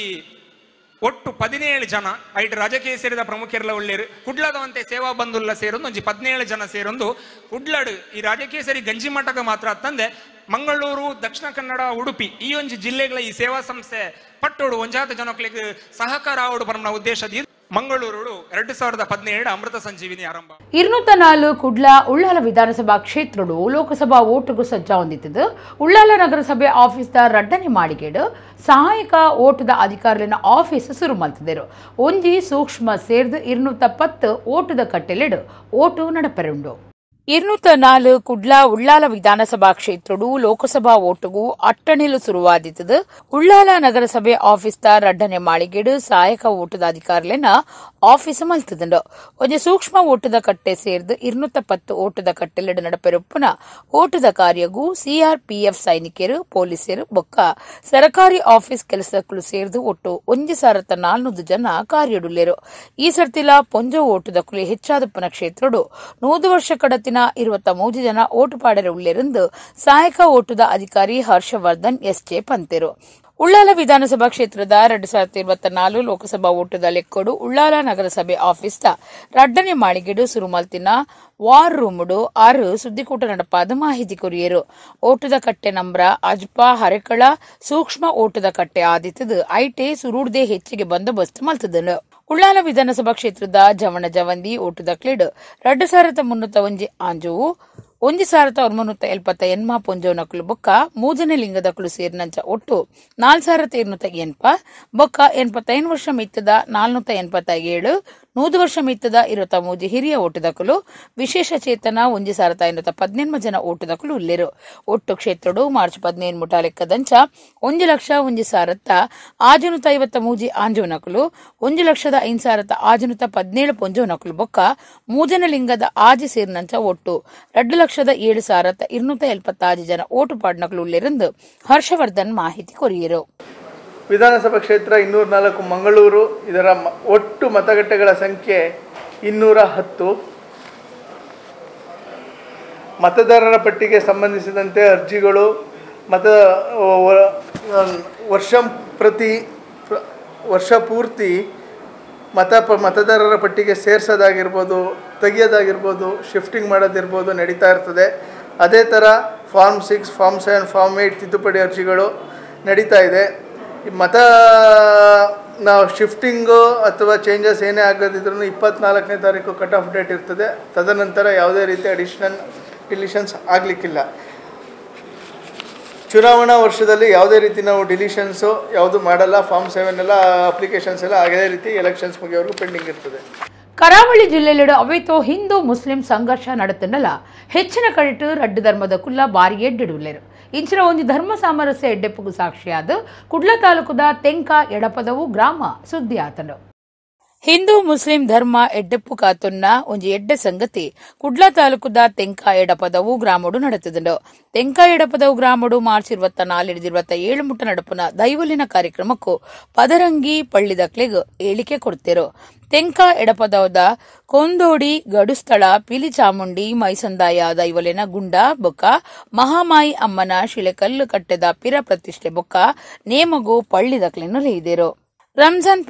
ಒಟ್ಟು ಪದಿನೇಳು ಜನ ಐಟ್ ರಾಜಕೀಯ ಸೇರಿದ ಪ್ರಮುಖರೆಲ್ಲ ಒಳ್ಳೆಯರು ಕುಡ್ಲದವಂತೆ ಸೇವಾ ಬಂಧುಲ್ಲ ಸೇರೊಂದು ಒಂಜಿ ಪದಿನೇಳು ಜನ ಸೇರೊಂದು ಕುಡ್ಲಡು ಈ ರಾಜಕೀಯ ಸೇರಿ ಮಠಕ್ಕೆ ಮಾತ್ರ ತಂದೆ ಮಂಗಳೂರು ದಕ್ಷಿಣ ಕನ್ನಡ ಉಡುಪಿ ಈ ಒಂಜಿ ಜಿಲ್ಲೆಗಳ ಈ ಸೇವಾ ಸಂಸ್ಥೆ ಪಟ್ಟೋಡು ಒಂಜಾತ ಜನಕ್ಕೆ ಸಹಕಾರ ಆವಡು ಪರಮನ ಉದ್ದೇಶದ ಮಂಗಳೂರು ಎರಡು ಸಾವಿರದ ಹದಿನೇಳು ಅಮೃತ ಸಂಜೀವಿನಿ ಆರಂಭ ನಾಲ್ಕು ಕುಡ್ಲ ಉಳ್ಳಾಲ ವಿಧಾನಸಭಾ ಕ್ಷೇತ್ರಡು ಲೋಕಸಭಾ ಸಜ್ಜಾ ಹೊಂದಿತ್ತು ಉಳ್ಳಾಲ ನಗರಸಭೆ ಆಫೀಸ್ದ ರಡ್ಡನೆ ಮಾಡಿಗೇಡು ಸಹಾಯಕ ಓಟದ ಅಧಿಕಾರಿನ ಆಫೀಸ್ ಶುರು ಮಲ್ತಿದ್ದರು ಒಂಜಿ ಸೂಕ್ಷ್ಮ ಸೇರ್ದು ಇರುನೂತ ಪತ್ತು ಓಟದ ಕಟ್ಟೆಲೆಡು ಓಟು ನಡಪೆರುಂಡು ನಾಲ್ಕು ಕುಡ್ಲಾ ಉಳ್ಳಾಲ ವಿಧಾನಸಭಾ ಕ್ಷೇತ್ರಡು ಲೋಕಸಭಾ ಓಟಗೂ ಅಟ್ಟಣಿಲು ಶುರುವಾದೀತದು ಉಳ್ಳಾಲ ನಗರಸಭೆ ದ ರಡ್ಡನೆ ಮಾಳಿಗೇಡು ಸಹಾಯಕ ಓಟದ ಅಧಿಕಾರಿಲೆನ ಆಫೀಸ್ ಮಲ್ತದುಂಡು ಒಂಜೆ ಸೂಕ್ಷ್ಮ ಓಟದ ಕಟ್ಟೆ ಸೇರ್ದು ಇರ್ನೂತ ಪತ್ತು ಓಟದ കട്ടിലിട നടപ്പെരുപ്പുന ಓಟದ ಕಾರ್ಯಗೂ ಸಿಆರ್ಪಿಎಫ್ ಸೈನಿಕರು ಪೊಲೀಸರು ಬೊಕ್ಕ ಸರ್ಕಾರಿ ಆಫೀಸ್ ಕೆಲಸಕ್ಕೂ ಸೇರಿದು ಒಟ್ಟು ಒಂಜಿ ಸಾವಿರದ ನಾಲ್ನೂರು ಜನ ಕಾರ್ಯಡುಲ್ಲೆರು ಈ ಸರ್ತಿಲ ಪೊಂಜ ಕುಲಿ ಹೆಚ್ಚಾದಪ್ಪನ ಕ್ಷೇತ್ರಡು ನೂದು ವರ್ಷ ಕಡತಿನ இருபத்தி மூன்று ಜನ ಓಟು ಪಾಡರುಳ್ಳಿರಂದು ಸಹಾಯಕ ಓಟದ ಅಧಿಕಾರಿ ಹರ್ಷವರ್ಧನ್ ಎಸ್ ಜೆ ಪಂತೆರು ಉಳ್ಳಾಲ ವಿಧಾನಸಭಾ ಕ್ಷೇತ್ರದ ಎರಡ್ ಸಾವಿರದ ಇಪ್ಪತ್ತ ನಾಲ್ಕು ಲೋಕಸಭಾ ಓಟದ ಲೆಕ್ಕೋಡು ಉಳ್ಳಾಲ ನಗರಸಭೆ ಆಫೀಸ್ದ ರಡ್ಡನೆ ಮಾಳಿಗೆಡು ಸುರುಮಲ್ತಿನ ವಾರ್ ರೂಮುಡು ಆರು ಸುದ್ದಿಕೂಟ ನಡಪಾದ ಮಾಹಿತಿ ಕೊರಿಯರು ಓಟದ ಕಟ್ಟೆ ನಂಬ್ರ ಅಜ್ಪ ಹರಕಳ ಸೂಕ್ಷ್ಮ ಓಟದ ಕಟ್ಟೆ ಆದಿತದು ಐಟೆ ಸುರೂಡ್ದೆ ಹೆಚ್ಚಿಗೆ ಬಂದೋಬಸ್ತ್ ಮಲ್ತದನು ಉಳ್ಳಾಲ ವಿಧಾನಸಭಾ ಕ್ಷೇತ್ರದ ಜವಣ ಜವಂದಿ ಜವಣಜವಂದಿ ಓಟುದಕ್ಲಿಡ್ ರಡ್ಡು ಸಾವಿರದ ಮುನ್ನೂತ್ತ ಒಂಜಿ ಆಂಜುವು. ಒಂಜಿ ಸಾವಿರದ ಒಂಬೈನೂರ ಎಲ್ಪತ್ತ ಎನ್ಮ ಪೊಂಜೋನಕುಲು ಬೊಕ್ಕ ಮೂಜನೆ ಲಿಂಗದ ಕುಲು ಸೇರಿನಂಚ ಒಟ್ಟು ನಾಲ್ ಸಾವಿರದ ಇರುನೂತ ಎನ್ಪ ಬೊಕ್ಕ ಎನ್ಪತ್ತೈನು ವರ್ಷ ಮಿತ್ತದ ನಾಲ್ನೂತ ಎನ್ಪತ್ತ ಏಳು ನೂದು ವರ್ಷ ಮಿತ್ತದ ಇರುತ್ತ ಮೂಜಿ ಹಿರಿಯ ಓಟುದಕುಲು ವಿಶೇಷ ಚೇತನ ಒಂಜಿ ಸಾವಿರದ ಐನೂತ ಪದ್ನೆನ್ಮ ಜನ ಓಟುದಕುಲು ಉಲ್ಲೆರು ಒಟ್ಟು ಕ್ಷೇತ್ರಡು ಮಾರ್ಚ್ ಪದಿನೇನು ಮುಟ ಲೆಕ್ಕದಂಚ ಒಂಜಿ ಲಕ್ಷ ಒಂಜಿ ಸಾರತ್ತ ಆಜುನೂತ ಐವತ್ತ ಮೂಜಿ ಆಂಜೋನಕುಲು ಒಂಜಿ ಲಕ್ಷದ ಐದು ಸಾವಿರದ ಆಜುನೂತ ಪದಿನೇಳು ಪೊಂಜೋನಕುಲು ಬೊಕ್ಕ ಮೂಜನ ಲಿಂಗದ ಆಜಿ ಸೇರಿನಂಚ ಒಟ್ಟು ರಡ್ಡು லட்சத ಏಳು ಸಾವಿರದ ಇನ್ನೂತ ಎಲ್ಪತ್ತಾರು ಜನ ಓಟು ಪಾಡ್ನಗಳುಳ್ಳಿರಂದು ಹರ್ಷವರ್ಧನ್ ಮಾಹಿತಿ ಕೊರಿಯರು ವಿಧಾನಸಭಾ ಕ್ಷೇತ್ರ ಇನ್ನೂರ ನಾಲ್ಕು ಮಂಗಳೂರು ಇದರ ಒಟ್ಟು ಮತಗಟ್ಟೆಗಳ ಸಂಖ್ಯೆ ಇನ್ನೂರ ಹತ್ತು ಮತದಾರರ ಪಟ್ಟಿಗೆ ಸಂಬಂಧಿಸಿದಂತೆ ಅರ್ಜಿಗಳು ಮತ ವರ್ಷ ಪ್ರತಿ ವರ್ಷ ಪೂರ್ತಿ ಮತ ಪ ಮತದಾರರ ಪಟ್ಟಿಗೆ ಸೇರ್ಸೋದಾಗಿರ್ಬೋದು ತೆಗಿಯೋದಾಗಿರ್ಬೋದು ಶಿಫ್ಟಿಂಗ್ ಮಾಡೋದಿರ್ಬೋದು ನಡೀತಾ ಇರ್ತದೆ ಅದೇ ಥರ form six form seven form eight ತಿದ್ದುಪಡಿ ಅರ್ಜಿಗಳು ನಡೀತಾ ಇದೆ ಈ ಮತ ನಾವು ಶಿಫ್ಟಿಂಗು ಅಥವಾ ಚೇಂಜಸ್ ಏನೇ ಆಗೋದಿದ್ರೂ ಇಪ್ಪತ್ನಾಲ್ಕನೇ ತಾರೀಕು ಕಟ್ ಆಫ್ ಡೇಟ್ ಇರ್ತದೆ ತದನಂತರ ಯಾವುದೇ ರೀತಿ ಅಡಿಷ್ನಲ್ ಡಿಲಿಷನ್ಸ್ ಆಗಲಿಕ್ಕಿಲ್ಲ ಚುನಾವಣಾ ವರ್ಷದಲ್ಲಿ ಯಾವುದೇ ರೀತಿ ನಾವು ಡಿಲಿಷನ್ಸು ಯಾವುದು ಮಾಡಲ್ಲ ಫಾರ್ಮ್ ಸೆವೆನ್ ಎಲ್ಲ ಅಪ್ಲಿಕೇಶನ್ಸ್ ಎಲ್ಲ ಅದೇ ರೀತಿ ಎಲೆಕ್ಷನ್ಸ್ ಮುಗಿಯೋರು ಪೆಂಡಿಂಗ್ ಇರ್ತದೆ ಕರಾವಳಿ ಜಿಲ್ಲೆಯಲ್ಲಿ ಅವೈತು ಹಿಂದೂ ಮುಸ್ಲಿಂ ಸಂಘರ್ಷ ನಡೆತನಲ್ಲ ಹೆಚ್ಚಿನ ಕಡಿಟ್ ರಡ್ಡು ಧರ್ಮದ ಕುಲ್ಲ ಬಾರಿ ಎಡ್ಡಿಡುವರು ಇಂಚಿನ ಒಂದು ಧರ್ಮ ಸಾಮರಸ್ಯ ಎಡ್ಡೆಪ್ಪಗೂ ಸಾಕ್ಷಿಯಾದ ಕುಡ್ಲ ತಾಲೂಕುದ ತೆಂಕ ಎಡಪದವು ಗ್ರಾಮ ಸುದ್ದಿ ಆತನು ಹಿಂದೂ ಮುಸ್ಲಿಂ ಧರ್ಮ ಎಡ್ಡೆಪ್ಪು ಕಾತುನ್ನ ಒಂಜಿ ಎಡ್ಡೆ ಸಂಗತಿ ಕುಡ್ಲ ತಾಲೂಕುದ ತೆಂಕ ಎಡಪದವು ಗ್ರಾಮಡು ನಡೆತಿದ್ದುಂಡು ತೆಂಕ ಎಡಪದವು ಗ್ರಾಮಡು ಮಾರ್ಚ್ ಇರುವತ್ತ ನಾಲ್ಕು ಏಳು ಮುಟ್ಟ ನಡಪುನ ದೈವಲಿನ ಕಾರ್ಯಕ್ರಮಕ್ಕೂ ಪದರಂಗಿ ದಕ್ಲೆಗೂ ಹೇಳಿಕೆ ಕೊಡುತ್ತಿರು ತೆಂಕ ಎಡಪದವದ ಕೊಂದೋಡಿ ಗಡುಸ್ಥಳ ಪಿಲಿಚಾಮುಂಡಿ ಮೈಸಂದಾಯ ದೈವಲಿನ ಗುಂಡ ಬೊಕ್ಕ ಮಹಾಮಾಯಿ ಅಮ್ಮನ ಶಿಲೆಕಲ್ಲು ಕಟ್ಟೆದ ಪಿರ ಪ್ರತಿಷ್ಠೆ ಬೊಕ್ಕ ನೇಮಗು ಪಳ್ಳಿದಕ್ಲೆನ್ನು ಲೇಯಿದರು ರಂಜಾನ್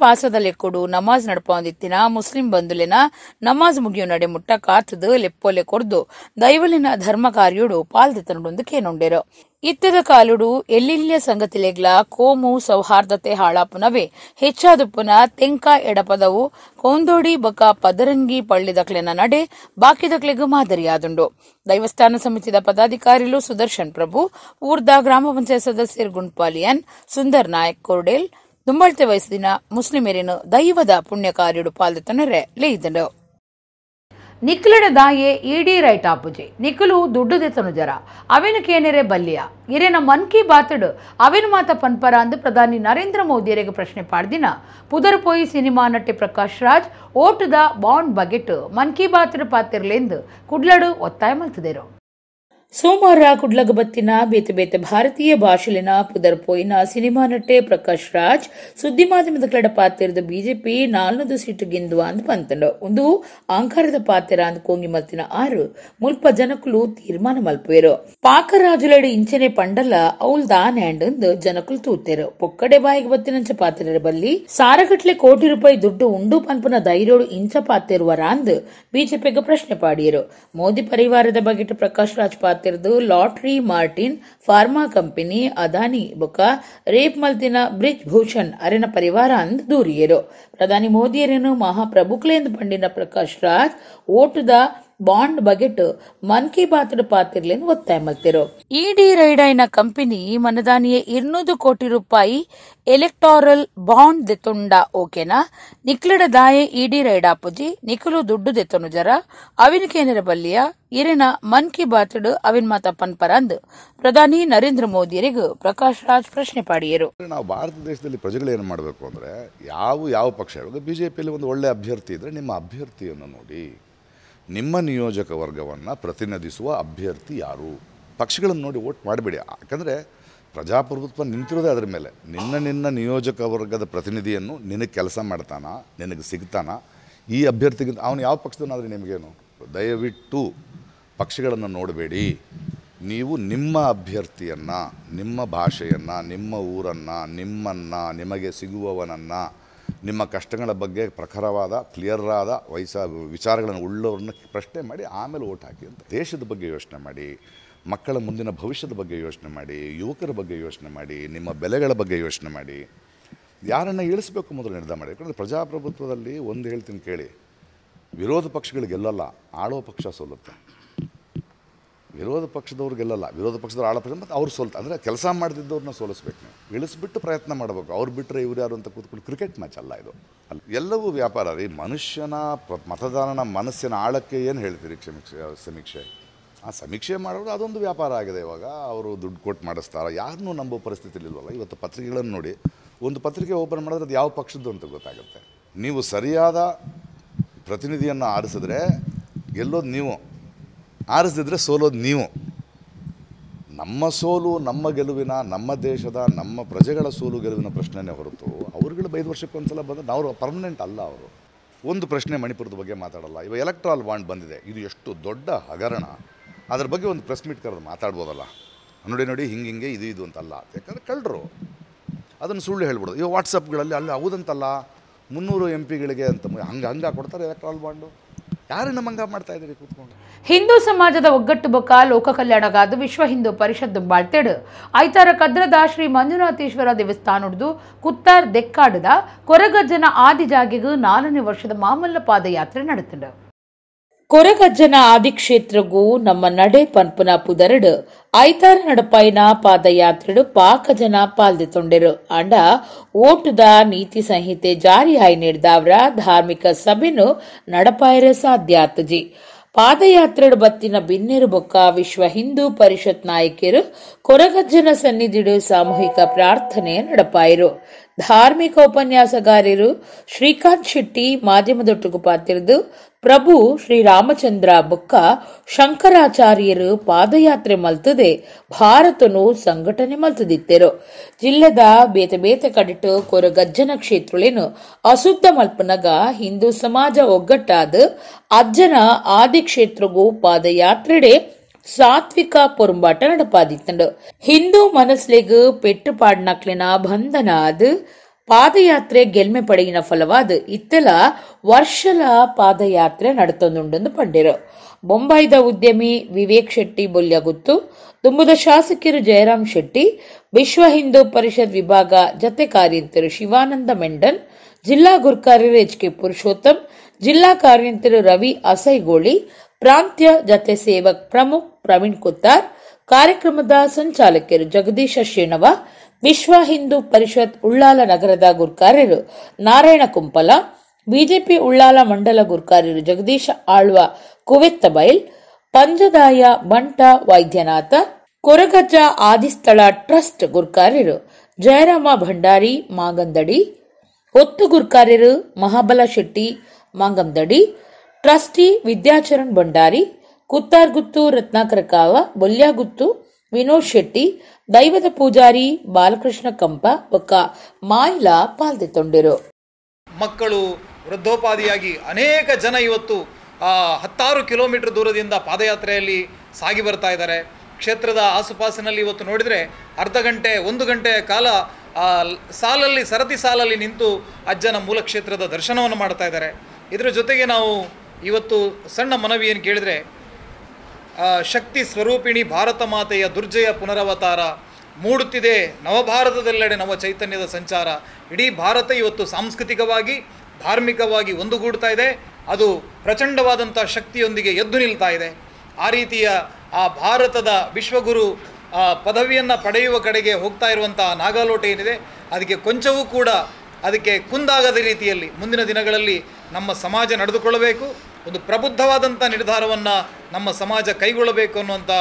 ಕೊಡು ನಮಾಜ್ ನಡ್ಪೊಂದಿತ್ತಿನ ಮುಸ್ಲಿಂ ಬಂಧುಲೆನ ನಮಾಜ್ ಮುಗಿಯು ನಡೆ ಮುಟ್ಟ ಕಾತದು ಲೆಪ್ಪೊಲೆ ಕೊಡ್ದು ದೈವಲಿನ ಧರ್ಮ ಕಾರ್ಯುಡು ಪಾಲ್ದಿತನೊಂದು ಕೇನುಂಡೆರು ಇತ್ತದ ಕಾಲುಡು ಎಲ್ಲಿಲ್ಯ ಸಂಗತಿಲೆಗ್ಲ ಕೋಮು ಸೌಹಾರ್ದತೆ ಹಾಳಾಪುನವೇ ಹೆಚ್ಚಾದುಪ್ಪುನ ತೆಂಕ ಎಡಪದವು ಕೊಂದೋಡಿ ಬಕ ಪದರಂಗಿ ಪಳ್ಳಿ ದಕ್ಲೆನ ನಡೆ ಬಾಕಿದಕ್ಲೆಗೂ ಮಾದರಿಯಾದುಂಡು ದೈವಸ್ಥಾನ ಸಮಿತಿದ ಪದಾಧಿಕಾರಿಲು ಸುದರ್ಶನ್ ಪ್ರಭು ಊರ್ದ ಗ್ರಾಮ ಪಂಚಾಯತ್ ಸದಸ್ಯರು ಗುಂಡ್ಪಾಲಿಯನ್ ಸುಂದರ್ ನಾಯಕ್ ಕೋರ್ಡೇಲ್ ತುಂಬಾಳ್ತೆ ವಯಸ್ಸಿನ ಮುಸ್ಲಿಮರೇನು ದೈವದ ಪುಣ್ಯ ಕಾರ್ಯಡು ಪಾಲ್ತನರೇ ಲೇಯ್ದನು ನಿಖಲಡ ದಾಯೆ ಇಡಿ ರೈಟ್ ಆಪುಜಿ ದುಡ್ಡು ದುಡ್ಡುದೆತನು ಜರ ಅವೇನು ಕೇನೆರೆ ಬಲ್ಯ ಇರೇನ ಮನ್ ಕಿ ಬಾತಡ್ ಅವಿನ ಮಾತ ಪನ್ಪರ ಅಂದು ಪ್ರಧಾನಿ ನರೇಂದ್ರ ಮೋದಿಯರಿಗೆ ಪ್ರಶ್ನೆ ಪಾಡ್ದಿನ ಪುದರ್ಪೋಯಿ ಸಿನಿಮಾ ನಟಿ ಪ್ರಕಾಶ್ ರಾಜ್ ದ ಬಾಂಡ್ ಬಗೆಟ್ ಮನ್ ಕಿ ಬಾತ್ ಪಾತಿರ್ಲೆಂದು ಕುಡ್ಲಡು ಒತ್ತಾಯ ಮಲ್ತದೇರು ಸೋಮವಾರ ಬತ್ತಿನ ಬೇತೆ ಭಾರತೀಯ ಭಾಷೆಲಿನ ಪುದರ್ಪೋಯಿನ ಸಿನಿಮಾ ನಟೆ ಪ್ರಕಾಶ್ ರಾಜ್ ಸುದ್ದಿ ಮಾಧ್ಯಮದ ಕಡೆ ಬಿಜೆಪಿ ನಾಲ್ನದು ಸೀಟು ಗಿಂದು ಅಂದ್ ಪಂತಂಡ ಒಂದು ಅಂಕಾರದ ಪಾತ್ರೆ ಅಂದ್ ಕೋಂಗಿ ಮತ್ತಿನ ಆರು ಮುಲ್ಪ ಜನಕುಲು ತೀರ್ಮಾನ ಮಲ್ಪುವೆರು ಪಾಕ ರಾಜುಲಡ ಇಂಚನೆ ಪಂಡಲ ಅವಲ್ ದಾನ್ ಹ್ಯಾಂಡ್ ಅಂದ್ ಜನಕುಲು ತೂತೆರು ಪೊಕ್ಕಡೆ ಬಾಯಿಗೆ ಬತ್ತಿನಂಚ ಪಾತ್ರರ ಬಲ್ಲಿ ಸಾರಗಟ್ಲೆ ಕೋಟಿ ರೂಪಾಯಿ ದುಡ್ಡು ಉಂಡು ಪನ್ಪುನ ಧೈರ್ಯೋಡು ಇಂಚ ಪಾತ್ರ ರಾಂದ್ ಬಿಜೆಪಿಗೆ ಪ್ರಶ್ನೆ ಪಾಡಿಯರು ಮೋದಿ ಪರಿವಾರದ ಬಗೆಟ್ ಪ್ರಕಾಶ್ ರಾಜ್ ಪಾತ್ರ ಆಗ್ತಿರೋದು lottery Martin pharma company Adani ಬುಕ ರೇಪ್ ಮಲ್ತಿನ ಬ್ರಿಜ್ ಭೂಷಣ್ ಅರೆನ ಪರಿವಾರ ಅಂದ್ ದೂರಿಯರು ಪ್ರಧಾನಿ ಮೋದಿಯರೇನು ಮಹಾಪ್ರಭುಕ್ಲೆ ಪಂಡಿನ ಪ್ರಕಾಶ್ ರಾಜ್ ಓಟದ ಬಾಂಡ್ ಬಗೆಟ್ ಮನ್ ಕಿ ಬಾತ್ ಪಾತಿರ್ಲಿ ಒತ್ತಾಯ ಮಲ್ತಿರು ಇಡಿ ರೈಡೈನ ಕಂಪನಿ ಮನದಾನಿಯ ಇರ್ನೂರು ಕೋಟಿ ರೂಪಾಯಿ ಎಲೆಕ್ಟೋರಲ್ ಬಾಂಡ್ ದೆತ್ತುಂಡ ಓಕೆನಾ ನಿಕ್ಲಡ ದಾಯೆ ಇಡಿ ರೈಡಾ ಆಪುಜಿ ನಿಖಲು ದುಡ್ಡು ದೆತ್ತನು ಜರ ಅವಿನ ಕೇಂದ್ರ ಬಲ್ಲಿಯ ಇರಿನ ಮನ್ ಕಿ ಬಾತ್ ಅವಿನ್ ಮಾತಪ್ಪನ್ ಪರಂದ್ ಪ್ರಧಾನಿ ನರೇಂದ್ರ ಮೋದಿಯರಿಗೂ ಪ್ರಕಾಶ್ ರಾಜ್ ಪ್ರಶ್ನೆ ಪಾಡಿಯರು ನಾವು ಭಾರತ ದೇಶದಲ್ಲಿ ಪ್ರಜೆಗಳು ಮಾಡಬೇಕು ಅಂದ್ರೆ ಯಾವ ಯಾವ ಪಕ್ಷ ಇವಾಗ ಬಿಜೆಪಿಯಲ್ಲಿ ಒಂದು ಒಳ್ಳೆ ಅಭ್ಯರ್ಥಿ ಇದ್ರೆ ನಿಮ್ಮ ಅಭ್ಯರ್ಥಿಯನ್ನು ನೋಡಿ ನಿಮ್ಮ ನಿಯೋಜಕ ವರ್ಗವನ್ನು ಪ್ರತಿನಿಧಿಸುವ ಅಭ್ಯರ್ಥಿ ಯಾರು ಪಕ್ಷಗಳನ್ನು ನೋಡಿ ಓಟ್ ಮಾಡಬೇಡಿ ಯಾಕಂದರೆ ಪ್ರಜಾಪ್ರಭುತ್ವ ನಿಂತಿರೋದೇ ಅದರ ಮೇಲೆ ನಿನ್ನ ನಿನ್ನ ನಿಯೋಜಕ ವರ್ಗದ ಪ್ರತಿನಿಧಿಯನ್ನು ನಿನಗೆ ಕೆಲಸ ಮಾಡ್ತಾನ ನಿನಗೆ ಸಿಗ್ತಾನ ಈ ಅಭ್ಯರ್ಥಿಗಿಂತ ಅವನು ಯಾವ ಪಕ್ಷದವನಾದರೆ ನಿಮಗೇನು ದಯವಿಟ್ಟು ಪಕ್ಷಗಳನ್ನು ನೋಡಬೇಡಿ ನೀವು ನಿಮ್ಮ ಅಭ್ಯರ್ಥಿಯನ್ನು ನಿಮ್ಮ ಭಾಷೆಯನ್ನು ನಿಮ್ಮ ಊರನ್ನು ನಿಮ್ಮನ್ನು ನಿಮಗೆ ಸಿಗುವವನನ್ನು ನಿಮ್ಮ ಕಷ್ಟಗಳ ಬಗ್ಗೆ ಪ್ರಖರವಾದ ಕ್ಲಿಯರಾದ ವಯಸ್ಸ ವಿಚಾರಗಳನ್ನು ಉಳ್ಳವ್ರನ್ನ ಪ್ರಶ್ನೆ ಮಾಡಿ ಆಮೇಲೆ ಓಟ್ ಹಾಕಿ ಅಂತ ದೇಶದ ಬಗ್ಗೆ ಯೋಚನೆ ಮಾಡಿ ಮಕ್ಕಳ ಮುಂದಿನ ಭವಿಷ್ಯದ ಬಗ್ಗೆ ಯೋಚನೆ ಮಾಡಿ ಯುವಕರ ಬಗ್ಗೆ ಯೋಚನೆ ಮಾಡಿ ನಿಮ್ಮ ಬೆಲೆಗಳ ಬಗ್ಗೆ ಯೋಚನೆ ಮಾಡಿ ಯಾರನ್ನು ಇಳಿಸ್ಬೇಕು ಮೊದಲು ನಿರ್ಧಾರ ಮಾಡಿ ಯಾಕಂದರೆ ಪ್ರಜಾಪ್ರಭುತ್ವದಲ್ಲಿ ಒಂದು ಹೇಳ್ತೀನಿ ಕೇಳಿ ವಿರೋಧ ಪಕ್ಷಗಳಿಗೆ ಆಳೋ ಪಕ್ಷ ಸೋಲುತ್ತೆ ವಿರೋಧ ಪಕ್ಷದವ್ರು ಗೆಲ್ಲಲ್ಲ ವಿರೋಧ ಪಕ್ಷದವ್ರು ಆಳ ಪಕ್ಷ ಮತ್ತು ಅವ್ರು ಸೋಲ್ತ ಅಂದರೆ ಕೆಲಸ ಮಾಡದಿದ್ದವ್ರನ್ನ ಸೋಲಿಸ್ಬೇಕು ನೀವು ಇಳಿಸ್ಬಿಟ್ಟು ಪ್ರಯತ್ನ ಮಾಡಬೇಕು ಅವ್ರು ಬಿಟ್ಟರೆ ಇವ್ರು ಯಾರು ಅಂತ ಕೂತ್ಕೊಂಡು ಕ್ರಿಕೆಟ್ ಮ್ಯಾಚ್ ಅಲ್ಲ ಇದು ಅಲ್ಲಿ ಎಲ್ಲವೂ ವ್ಯಾಪಾರ ರೀ ಮನುಷ್ಯನ ಮತದಾರನ ಮನಸ್ಸಿನ ಆಳಕ್ಕೆ ಏನು ಹೇಳ್ತೀರಿ ಸಮೀಕ್ಷೆ ಸಮೀಕ್ಷೆ ಆ ಸಮೀಕ್ಷೆ ಮಾಡೋದು ಅದೊಂದು ವ್ಯಾಪಾರ ಆಗಿದೆ ಇವಾಗ ಅವರು ದುಡ್ಡು ಕೊಟ್ಟು ಮಾಡಿಸ್ತಾರೆ ಯಾರನ್ನೂ ನಂಬೋ ಪರಿಸ್ಥಿತಿಲಿಲ್ವಲ್ಲ ಇವತ್ತು ಪತ್ರಿಕೆಗಳನ್ನು ನೋಡಿ ಒಂದು ಪತ್ರಿಕೆ ಓಪನ್ ಮಾಡಿದ್ರೆ ಅದು ಯಾವ ಪಕ್ಷದ್ದು ಅಂತ ಗೊತ್ತಾಗುತ್ತೆ ನೀವು ಸರಿಯಾದ ಪ್ರತಿನಿಧಿಯನ್ನು ಆರಿಸಿದ್ರೆ ಗೆಲ್ಲೋದು ನೀವು ಆರಿಸದಿದ್ರೆ ಸೋಲೋದು ನೀವು ನಮ್ಮ ಸೋಲು ನಮ್ಮ ಗೆಲುವಿನ ನಮ್ಮ ದೇಶದ ನಮ್ಮ ಪ್ರಜೆಗಳ ಸೋಲು ಗೆಲುವಿನ ಪ್ರಶ್ನೆನೇ ಹೊರತು ಅವ್ರುಗಳು ಐದು ವರ್ಷಕ್ಕೊಂದು ಸಲ ಬಂದರೆ ಅವರು ಪರ್ಮನೆಂಟ್ ಅಲ್ಲ ಅವರು ಒಂದು ಪ್ರಶ್ನೆ ಮಣಿಪುರದ ಬಗ್ಗೆ ಮಾತಾಡಲ್ಲ ಇವಾಗ ಎಲೆಕ್ಟ್ರಾಲ್ ಬಾಂಡ್ ಬಂದಿದೆ ಇದು ಎಷ್ಟು ದೊಡ್ಡ ಹಗರಣ ಅದ್ರ ಬಗ್ಗೆ ಒಂದು ಪ್ರೆಸ್ ಮೀಟ್ ಕರೆದು ಮಾತಾಡ್ಬೋದಲ್ಲ ನೋಡಿ ನೋಡಿ ಹಿಂಗೆ ಹಿಂಗೆ ಇದು ಇದು ಅಂತಲ್ಲ ಯಾಕಂದರೆ ಕಳ್ಳರು ಅದನ್ನು ಸುಳ್ಳು ಹೇಳ್ಬಿಡೋದು ಇವಾಗ ವಾಟ್ಸಪ್ಗಳಲ್ಲಿ ಅಲ್ಲಿ ಹೌದಂತಲ್ಲ ಮುನ್ನೂರು ಎಂ ಪಿಗಳಿಗೆ ಅಂತ ಹಂಗೆ ಹಂಗೆ ಕೊಡ್ತಾರೆ ಎಲೆಕ್ಟ್ರಾಲ್ ಬಾಂಡು ಮಾಡ್ತಾ ಇದ್ದೀರಿ ಹಿಂದೂ ಸಮಾಜದ ಒಗ್ಗಟ್ಟು ಬೊಕ್ಕ ಲೋಕ ಕಲ್ಯಾಣಗಾದ ವಿಶ್ವ ಹಿಂದೂ ಪರಿಷತ್ ಬಾಳ್ತೆಡ್ ಐತಾರ ಕದ್ರದ ಶ್ರೀ ಮಂಜುನಾಥೇಶ್ವರ ದೇವಸ್ಥಾನ ಹುಡ್ದು ಕುತ್ತಾರ್ ದೆಕ್ಕಾಡದ ಕೊರಗಜ್ಜನ ಜಾಗಿಗೂ ನಾಲ್ಕನೇ ವರ್ಷದ ಮಾಮಲ್ಲ ಪಾದಯಾತ್ರೆ ನಡೆಸ ಕೊರಗಜ್ಜನ ಆದಿಕ್ಷೇತ್ರಗೂ ನಮ್ಮ ನಡೆ ಪನ್ಪುನ ಪುದರಡು ಐತಾರ ನಡಪಾಯಿನ ಪಾದಯಾತ್ರೆಡು ಪಾಕ ಜನ ಪಾಲ್ದೆ ತೊಂಡೆರು ಅಂಡ ಓಟುದ ನೀತಿ ಸಂಹಿತೆ ಜಾರಿ ಆಯ್ ನೀಡ್ದವ್ರ ಧಾರ್ಮಿಕ ಸಭೆನು ನಡಪಾಯರ ಸಾಧ್ಯ ಆತಜಿ ಪಾದಯಾತ್ರೆಡು ಬತ್ತಿನ ಬಿನ್ನೆರು ಬೊಕ್ಕ ವಿಶ್ವ ಹಿಂದೂ ಪರಿಷತ್ ನಾಯಕಿಯರು ಕೊರಗಜ್ಜನ ಸನ್ನಿಧಿಡು ಸಾಮೂಹಿಕ ಪ್ರಾರ್ಥನೆ ನಡಪಾಯಿರು ಧಾರ್ಮಿಕ ಉಪನ್ಯಾಸಗಾರರು ಶ್ರೀಕಾಂತ್ ಶೆಟ್ಟಿ ಮಾಧ್ಯಮದೊಟ್ಟಿಗೂ ಪಾತಿರಿದು ಪ್ರಭು ಶ್ರೀರಾಮಚಂದ್ರ ಬುಕ್ಕ ಶಂಕರಾಚಾರ್ಯರು ಪಾದಯಾತ್ರೆ ಮಲ್ತದೆ ಭಾರತನು ಸಂಘಟನೆ ಮಲ್ತದಿತ್ತೆರು ಜಿಲ್ಲೆದ ಬೇತೆ ಬೇತೆ ಕಡಿಟು ಕೊರಗಜ್ಜನ ಕ್ಷೇತ್ರಳೇನು ಅಸುದ್ದ ಮಲ್ಪನಗ ಹಿಂದೂ ಸಮಾಜ ಒಗ್ಗಟ್ಟಾದ ಅಜ್ಜನ ಆದಿ ಕ್ಷೇತ್ರಗೂ ಪಾದಯಾತ್ರೆಡೆ ಸಾತ್ವಿಕ ಪೊರಂಬಾಟ ನಡಪಾದಿತ್ತು ಹಿಂದೂ ಮನಸ್ಲಿಗ್ ಪೆಟ್ಟು ಪಾಡ್ನಕ್ಲಿನ ಬಂಧನ ಅದು ಪಾದಯಾತ್ರೆ ಗೆಲ್ಮೆ ಪಡೆಯಿನ ಫಲವಾದ ಇತ್ತಲ ವರ್ಷಲ ಪಾದಯಾತ್ರೆ ನಡತೊಂದುಂಡೊಂದು ಪಂಡಿರು ಮುಂಬೈದ ಉದ್ಯಮಿ ವಿವೇಕ್ ಶೆಟ್ಟಿ ಬೊಲ್ಯಗುತ್ತು ತುಂಬುದ ಶಾಸಕರು ಜಯರಾಮ್ ಶೆಟ್ಟಿ ವಿಶ್ವ ಹಿಂದೂ ಪರಿಷತ್ ವಿಭಾಗ ಜತೆ ಕಾರ್ಯಂತರು ಶಿವಾನಂದ ಮೆಂಡನ್ ಜಿಲ್ಲಾ ಗುರ್ಕಾರ್ಯರು ಎಚ್ ಕೆ ಪುರುಷೋತ್ತಮ್ ಜಿಲ್ಲಾ ಕಾರ್ಯಂತರು ರವಿ ಅಸೈಗೋಳಿ ಪ್ರಾಂತ್ಯ ಜತೆ ಸೇವಕ್ ಪ್ರಮುಖ್ ಪ್ರವೀಣ್ ಕುತ್ತಾರ್ ಕಾರ್ಯಕ್ರಮದ ಸಂಚಾಲಕರು ಜಗದೀಶ ಶ್ರೀಣವ ವಿಶ್ವ ಹಿಂದೂ ಪರಿಷತ್ ಉಳ್ಳಾಲ ನಗರದ ಗುರ್ಕಾರ್ಯರು ನಾರಾಯಣ ಕುಂಪಲ ಬಿಜೆಪಿ ಉಳ್ಳಾಲ ಮಂಡಲ ಗುರ್ಕಾರ್ಯರು ಜಗದೀಶ ಆಳ್ವ ಕುವೆತ್ತ ಬೈಲ್ ಪಂಜದಾಯ ಬಂಟ ವೈದ್ಯನಾಥ ಕೊರಗಜ್ಜ ಆದಿಸ್ಥಳ ಟ್ರಸ್ಟ್ ಗುರ್ಕಾರ್ಯರು ಜಯರಾಮ ಭಂಡಾರಿ ಮಾಗಂದಡಿ ಒತ್ತು ಗುರ್ಕಾರ್ಯರು ಮಹಾಬಲ ಶೆಟ್ಟಿ ಮಾಂಗಂದಡಿ ಟ್ರಸ್ಟಿ ವಿದ್ಯಾಚರಣ್ ಭಂಡಾರಿ ಕುತ್ತಾರ್ಗುತ್ತು ರತ್ನಾಕರ ಕಾವ ಬೊಲ್ಯಾಗುತ್ತು ವಿನೋದ್ ಶೆಟ್ಟಿ ದೈವದ ಪೂಜಾರಿ ಬಾಲಕೃಷ್ಣ ಕಂಪ ಬೊಕ್ಕ ಮಾಯಿಲ ತೊಂಡಿರು ಮಕ್ಕಳು ವೃದ್ಧೋಪಾದಿಯಾಗಿ ಅನೇಕ ಜನ ಇವತ್ತು ಹತ್ತಾರು ಕಿಲೋಮೀಟರ್ ದೂರದಿಂದ ಪಾದಯಾತ್ರೆಯಲ್ಲಿ ಸಾಗಿ ಬರ್ತಾ ಇದ್ದಾರೆ ಕ್ಷೇತ್ರದ ಆಸುಪಾಸಿನಲ್ಲಿ ಇವತ್ತು ನೋಡಿದರೆ ಅರ್ಧ ಗಂಟೆ ಒಂದು ಗಂಟೆಯ ಕಾಲ ಸಾಲಲ್ಲಿ ಸರತಿ ಸಾಲಲ್ಲಿ ನಿಂತು ಅಜ್ಜನ ಮೂಲ ಕ್ಷೇತ್ರದ ದರ್ಶನವನ್ನು ಮಾಡ್ತಾ ಇದ್ದಾರೆ ಇದರ ಜೊತೆಗೆ ನಾವು ಇವತ್ತು ಸಣ್ಣ ಮನವಿಯನ್ನು ಕೇಳಿದರೆ ಶಕ್ತಿ ಸ್ವರೂಪಿಣಿ ಭಾರತ ಮಾತೆಯ ದುರ್ಜಯ ಪುನರವತಾರ ಮೂಡುತ್ತಿದೆ ನವಭಾರತದೆಲ್ಲೆಡೆ ನವ ಚೈತನ್ಯದ ಸಂಚಾರ ಇಡೀ ಭಾರತ ಇವತ್ತು ಸಾಂಸ್ಕೃತಿಕವಾಗಿ ಧಾರ್ಮಿಕವಾಗಿ ಒಂದುಗೂಡ್ತಾ ಇದೆ ಅದು ಪ್ರಚಂಡವಾದಂಥ ಶಕ್ತಿಯೊಂದಿಗೆ ಎದ್ದು ನಿಲ್ತಾ ಇದೆ ಆ ರೀತಿಯ ಆ ಭಾರತದ ವಿಶ್ವಗುರು ಪದವಿಯನ್ನು ಪಡೆಯುವ ಕಡೆಗೆ ಹೋಗ್ತಾ ಇರುವಂಥ ನಾಗಾಲೋಟ ಏನಿದೆ ಅದಕ್ಕೆ ಕೊಂಚವೂ ಕೂಡ ಅದಕ್ಕೆ ಕುಂದಾಗದ ರೀತಿಯಲ್ಲಿ ಮುಂದಿನ ದಿನಗಳಲ್ಲಿ ನಮ್ಮ ಸಮಾಜ ನಡೆದುಕೊಳ್ಳಬೇಕು ಒಂದು ಪ್ರಬುದ್ಧವಾದಂತಹ ನಿರ್ಧಾರವನ್ನ ನಮ್ಮ ಸಮಾಜ ಕೈಗೊಳ್ಳಬೇಕು ಅನ್ನುವಂಥ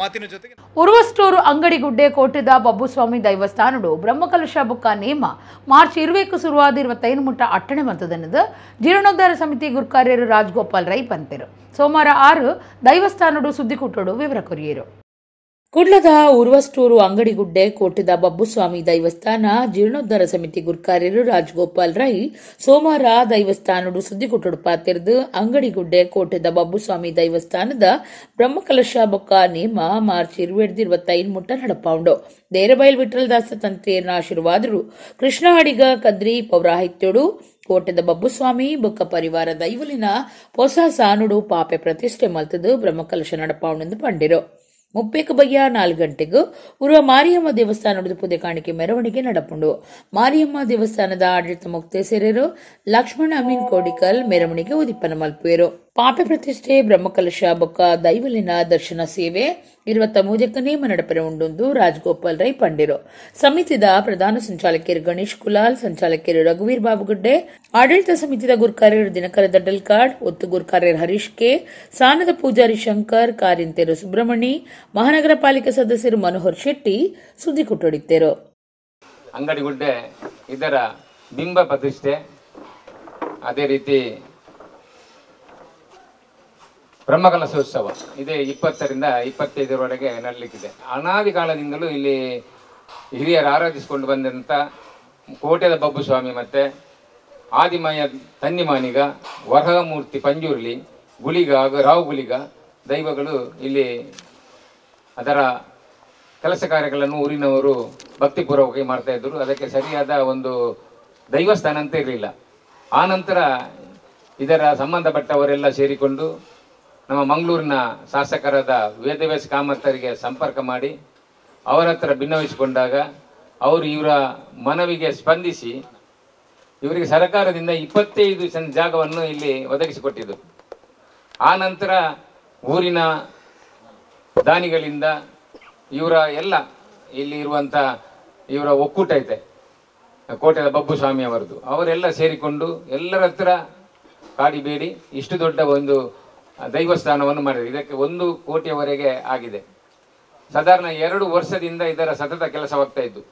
ಮಾತಿನ ಜೊತೆಗೆ ಉರ್ವಸ್ಟೂರು ಗುಡ್ಡೆ ಕೋಟೆದ ಬಬ್ಬುಸ್ವಾಮಿ ದೈವಸ್ಥಾನಡು ಬ್ರಹ್ಮಕಲಶ ಬುಕ್ಕ ನೇಮ ಮಾರ್ಚ್ ಇರುವೆಕ್ಕು ಶುರುವಾದ ಇರುವತ್ತೈನು ಮುಟ್ಟ ಅಟ್ಟಣೆ ಮಂತದನದ ಜೀರ್ಣೋದ್ಧಾರ ಸಮಿತಿ ಗುರುಕಾರ್ಯರು ರಾಜ್ಗೋಪಾಲ್ ರೈ ಪಂತೆರು ಸೋಮವಾರ ಆರು ದೈವಸ್ಥಾನಡು ಸುದ್ದಿಕುಟ್ಟೋಡು ವಿವರ ಕೊರಿಯರು ಕುಡ್ಲದ ಉರ್ವಸ್ಟೂರು ಅಂಗಡಿಗುಡ್ಡೆ ಕೋಟೆದ ಬಬ್ಬುಸ್ವಾಮಿ ದೈವಸ್ಥಾನ ಜೀರ್ಣೋದ್ಧಾರ ಸಮಿತಿ ಗುರ್ಕಾರ್ಯರು ರಾಜಗೋಪಾಲ್ ರೈ ಸೋಮವಾರ ದೈವಸ್ಥಾನಡು ಸುದ್ದಿಗುಟ್ಟುಡುಪ ತೆರೆದು ಅಂಗಡಿಗುಡ್ಡೆ ಕೋಟೆದ ಬಬ್ಬುಸ್ವಾಮಿ ದೈವಸ್ಥಾನದ ಬ್ರಹ್ಮಕಲಶ ಬೊಕ್ಕ ನೇಮ ಮಾರ್ಚ್ ಇರುವೆಡ್ದು ಇರುವತ್ತೈದು ಮುಟ್ಟ ನಡಪಾಂಡು ದೇರಬೈಲ್ ದಾಸ ತಂತ್ರಿಯನ್ನು ಆಶೀರ್ವಾದರು ಕೃಷ್ಣ ಅಡಿಗ ಕದ್ರಿ ಪೌರಾಹಿತ್ಯಡು ಕೋಟೆದ ಬಬ್ಬುಸ್ವಾಮಿ ಬೊಕ್ಕ ಪರಿವಾರ ದೈವಲಿನ ಹೊಸ ಸಾನುಡು ಪಾಪೆ ಪ್ರತಿಷ್ಠೆ ಮಲ್ತದು ಬ್ರಹ್ಮಕಲಶ ನಡಪಾಂಡು ಪಂಡಿರು ಮುಪ್ಪೇಕ ಬಯ್ಯ ನಾಲ್ಕು ಗಂಟೆಗೂ ಉರುವ ಮಾರಿಯಮ್ಮ ದೇವಸ್ಥಾನದ ಪೂಜೆ ಕಾಣಿಕೆ ಮೆರವಣಿಗೆ ನಡಪುಂಡು ಮಾರಿಯಮ್ಮ ದೇವಸ್ಥಾನದ ಆಡಳಿತ ಮುಕ್ತೇಸರರು ಲಕ್ಷ್ಮಣ ಅಮೀನ್ ಕೋಡಿಕಲ್ ಮೆರವಣಿಗೆ ಉದಿಪ್ಪನ ಮಲ್ಪುವರು ಪಾಪೆ ಪ್ರತಿಷ್ಠೆ ಬ್ರಹ್ಮಕಲಶ ಬೊಕ್ಕ ದೈವಲಿನ ದರ್ಶನ ಸೇವೆ ಇರುವತ್ತ ಮೂಜಕ್ಕನೇ ಮನ್ನಡಪರ ಉಂಡೊಂದು ರಾಜಗೋಪಾಲ್ ರೈ ಪಂಡಿರೋ ಸಮಿತಿದ ಪ್ರಧಾನ ಸಂಚಾಲಕಿಯರು ಗಣೇಶ್ ಕುಲಾಲ್ ಸಂಚಾಲಕಿಯರು ರಘುವೀರ್ ಬಾಬುಗುಡ್ಡೆ ಆಡಳಿತ ಸಮಿತಿದ ಗುರ್ಕಾರ್ಯರು ದಿನಕರ ದಡ್ಡಲ್ಕಾಡ್ ಒತ್ತು ಗುರ್ಕಾರ್ಯರ್ ಹರೀಶ್ ಕೆ ಸಾನದ ಪೂಜಾರಿ ಶಂಕರ್ ಕಾರಿಂತೆರು ಸುಬ್ರಹ್ಮಣಿ ಮಹಾನಗರ ಪಾಲಿಕೆ ಸದಸ್ಯರು ಮನೋಹರ್ ಶೆಟ್ಟಿ ಸುದ್ದಿ ಕೊಟ್ಟೊಡಿತ್ತೇರು ಅಂಗಡಿಗುಡ್ಡೆ ಇದರ ಬಿಂಬ ಪ್ರತಿಷ್ಠೆ ಅದೇ ರೀತಿ ಬ್ರಹ್ಮಕಲಶೋತ್ಸವ ಇದೇ ಇಪ್ಪತ್ತರಿಂದ ಇಪ್ಪತ್ತೈದರವರೆಗೆ ನಡಲಿಕ್ಕಿದೆ ಅನಾದಿ ಕಾಲದಿಂದಲೂ ಇಲ್ಲಿ ಹಿರಿಯರು ಆರಾಧಿಸಿಕೊಂಡು ಬಂದಂಥ ಕೋಟೆದ ಬಬ್ಬು ಸ್ವಾಮಿ ಮತ್ತು ಆದಿಮಯ ತನ್ನಿಮಾನಿಗ ವರಹಮೂರ್ತಿ ಪಂಜುರ್ಲಿ ಗುಳಿಗ ಹಾಗೂ ರಾವ್ ಗುಳಿಗ ದೈವಗಳು ಇಲ್ಲಿ ಅದರ ಕೆಲಸ ಕಾರ್ಯಗಳನ್ನು ಊರಿನವರು ಭಕ್ತಿಪೂರ್ವಕವಾಗಿ ಮಾಡ್ತಾಯಿದ್ದರು ಅದಕ್ಕೆ ಸರಿಯಾದ ಒಂದು ದೈವಸ್ಥಾನ ಅಂತ ಇರಲಿಲ್ಲ ಆನಂತರ ಇದರ ಸಂಬಂಧಪಟ್ಟವರೆಲ್ಲ ಸೇರಿಕೊಂಡು ನಮ್ಮ ಮಂಗಳೂರಿನ ಶಾಸಕರಾದ ವೇದವ್ಯಾಸ ಕಾಮತ್ತರಿಗೆ ಸಂಪರ್ಕ ಮಾಡಿ ಅವರ ಹತ್ರ ಭಿನ್ನವಹಿಸಿಕೊಂಡಾಗ ಅವರು ಇವರ ಮನವಿಗೆ ಸ್ಪಂದಿಸಿ ಇವರಿಗೆ ಸರ್ಕಾರದಿಂದ ಇಪ್ಪತ್ತೈದು ಸೆಂಟ್ ಜಾಗವನ್ನು ಇಲ್ಲಿ ಒದಗಿಸಿಕೊಟ್ಟಿದ್ದರು ಆ ನಂತರ ಊರಿನ ದಾನಿಗಳಿಂದ ಇವರ ಎಲ್ಲ ಇಲ್ಲಿ ಇರುವಂಥ ಇವರ ಒಕ್ಕೂಟ ಇದೆ ಕೋಟೆಯ ಬಬ್ಬು ಸ್ವಾಮಿ ಅವರದ್ದು ಅವರೆಲ್ಲ ಸೇರಿಕೊಂಡು ಎಲ್ಲರ ಹತ್ರ ಕಾಡಿಬೇಡಿ ಇಷ್ಟು ದೊಡ್ಡ ಒಂದು ದೈವಸ್ಥಾನವನ್ನು ಮಾಡಿದೆ ಇದಕ್ಕೆ ಒಂದು ಕೋಟಿಯವರೆಗೆ ಆಗಿದೆ ಸಾಧಾರಣ ಎರಡು ವರ್ಷದಿಂದ ಇದರ ಸತತ ಕೆಲಸವಾಗ್ತಾ ಇದ್ದು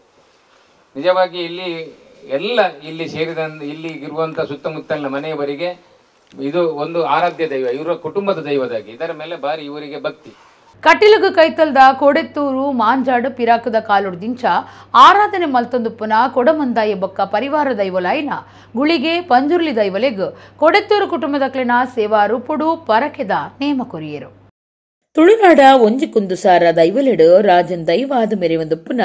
ನಿಜವಾಗಿ ಇಲ್ಲಿ ಎಲ್ಲ ಇಲ್ಲಿ ಸೇರಿದ ಇಲ್ಲಿ ಇರುವಂಥ ಸುತ್ತಮುತ್ತಲಿನ ಮನೆಯವರಿಗೆ ಇದು ಒಂದು ಆರಾಧ್ಯ ದೈವ ಇವರ ಕುಟುಂಬದ ದೈವದಾಗಿ ಇದರ ಮೇಲೆ ಭಾರಿ ಇವರಿಗೆ ಭಕ್ತಿ ಕಟಿಲಗು ಕೈತಲ್ದ ಕೊಡೆತ್ತೂರು ಮಾಂಜಾಡು ಪಿರಾಕುದ ದಿಂಚ ಆರಾಧನೆ ಮಲ್ತೊಂದುಪ್ಪುನ ಕೊಡಮಂದ ಎಬ್ಬಕ್ಕ ಪರಿವಾರ ದೈವಲಾಯಿನ ಗುಳಿಗೆ ಪಂಜುರ್ಲಿ ದೈವಲೆಗ್ ಕೊಡೆತ್ತೂರು ಕುಟುಂಬದಕ್ಲಿನ ಸೇವಾ ರೂಪುಡು ಪರಕೆದ ನೇಮ ಕೊರಿಯರು ತುಳುನಾಡ ಒಂಜಿ ಕುಂದುಸಾರ ದೈವಲೆಡು ರಾಜನ್ ದೈವಾದ ಮೆರೆವೊಂದು ಪುನ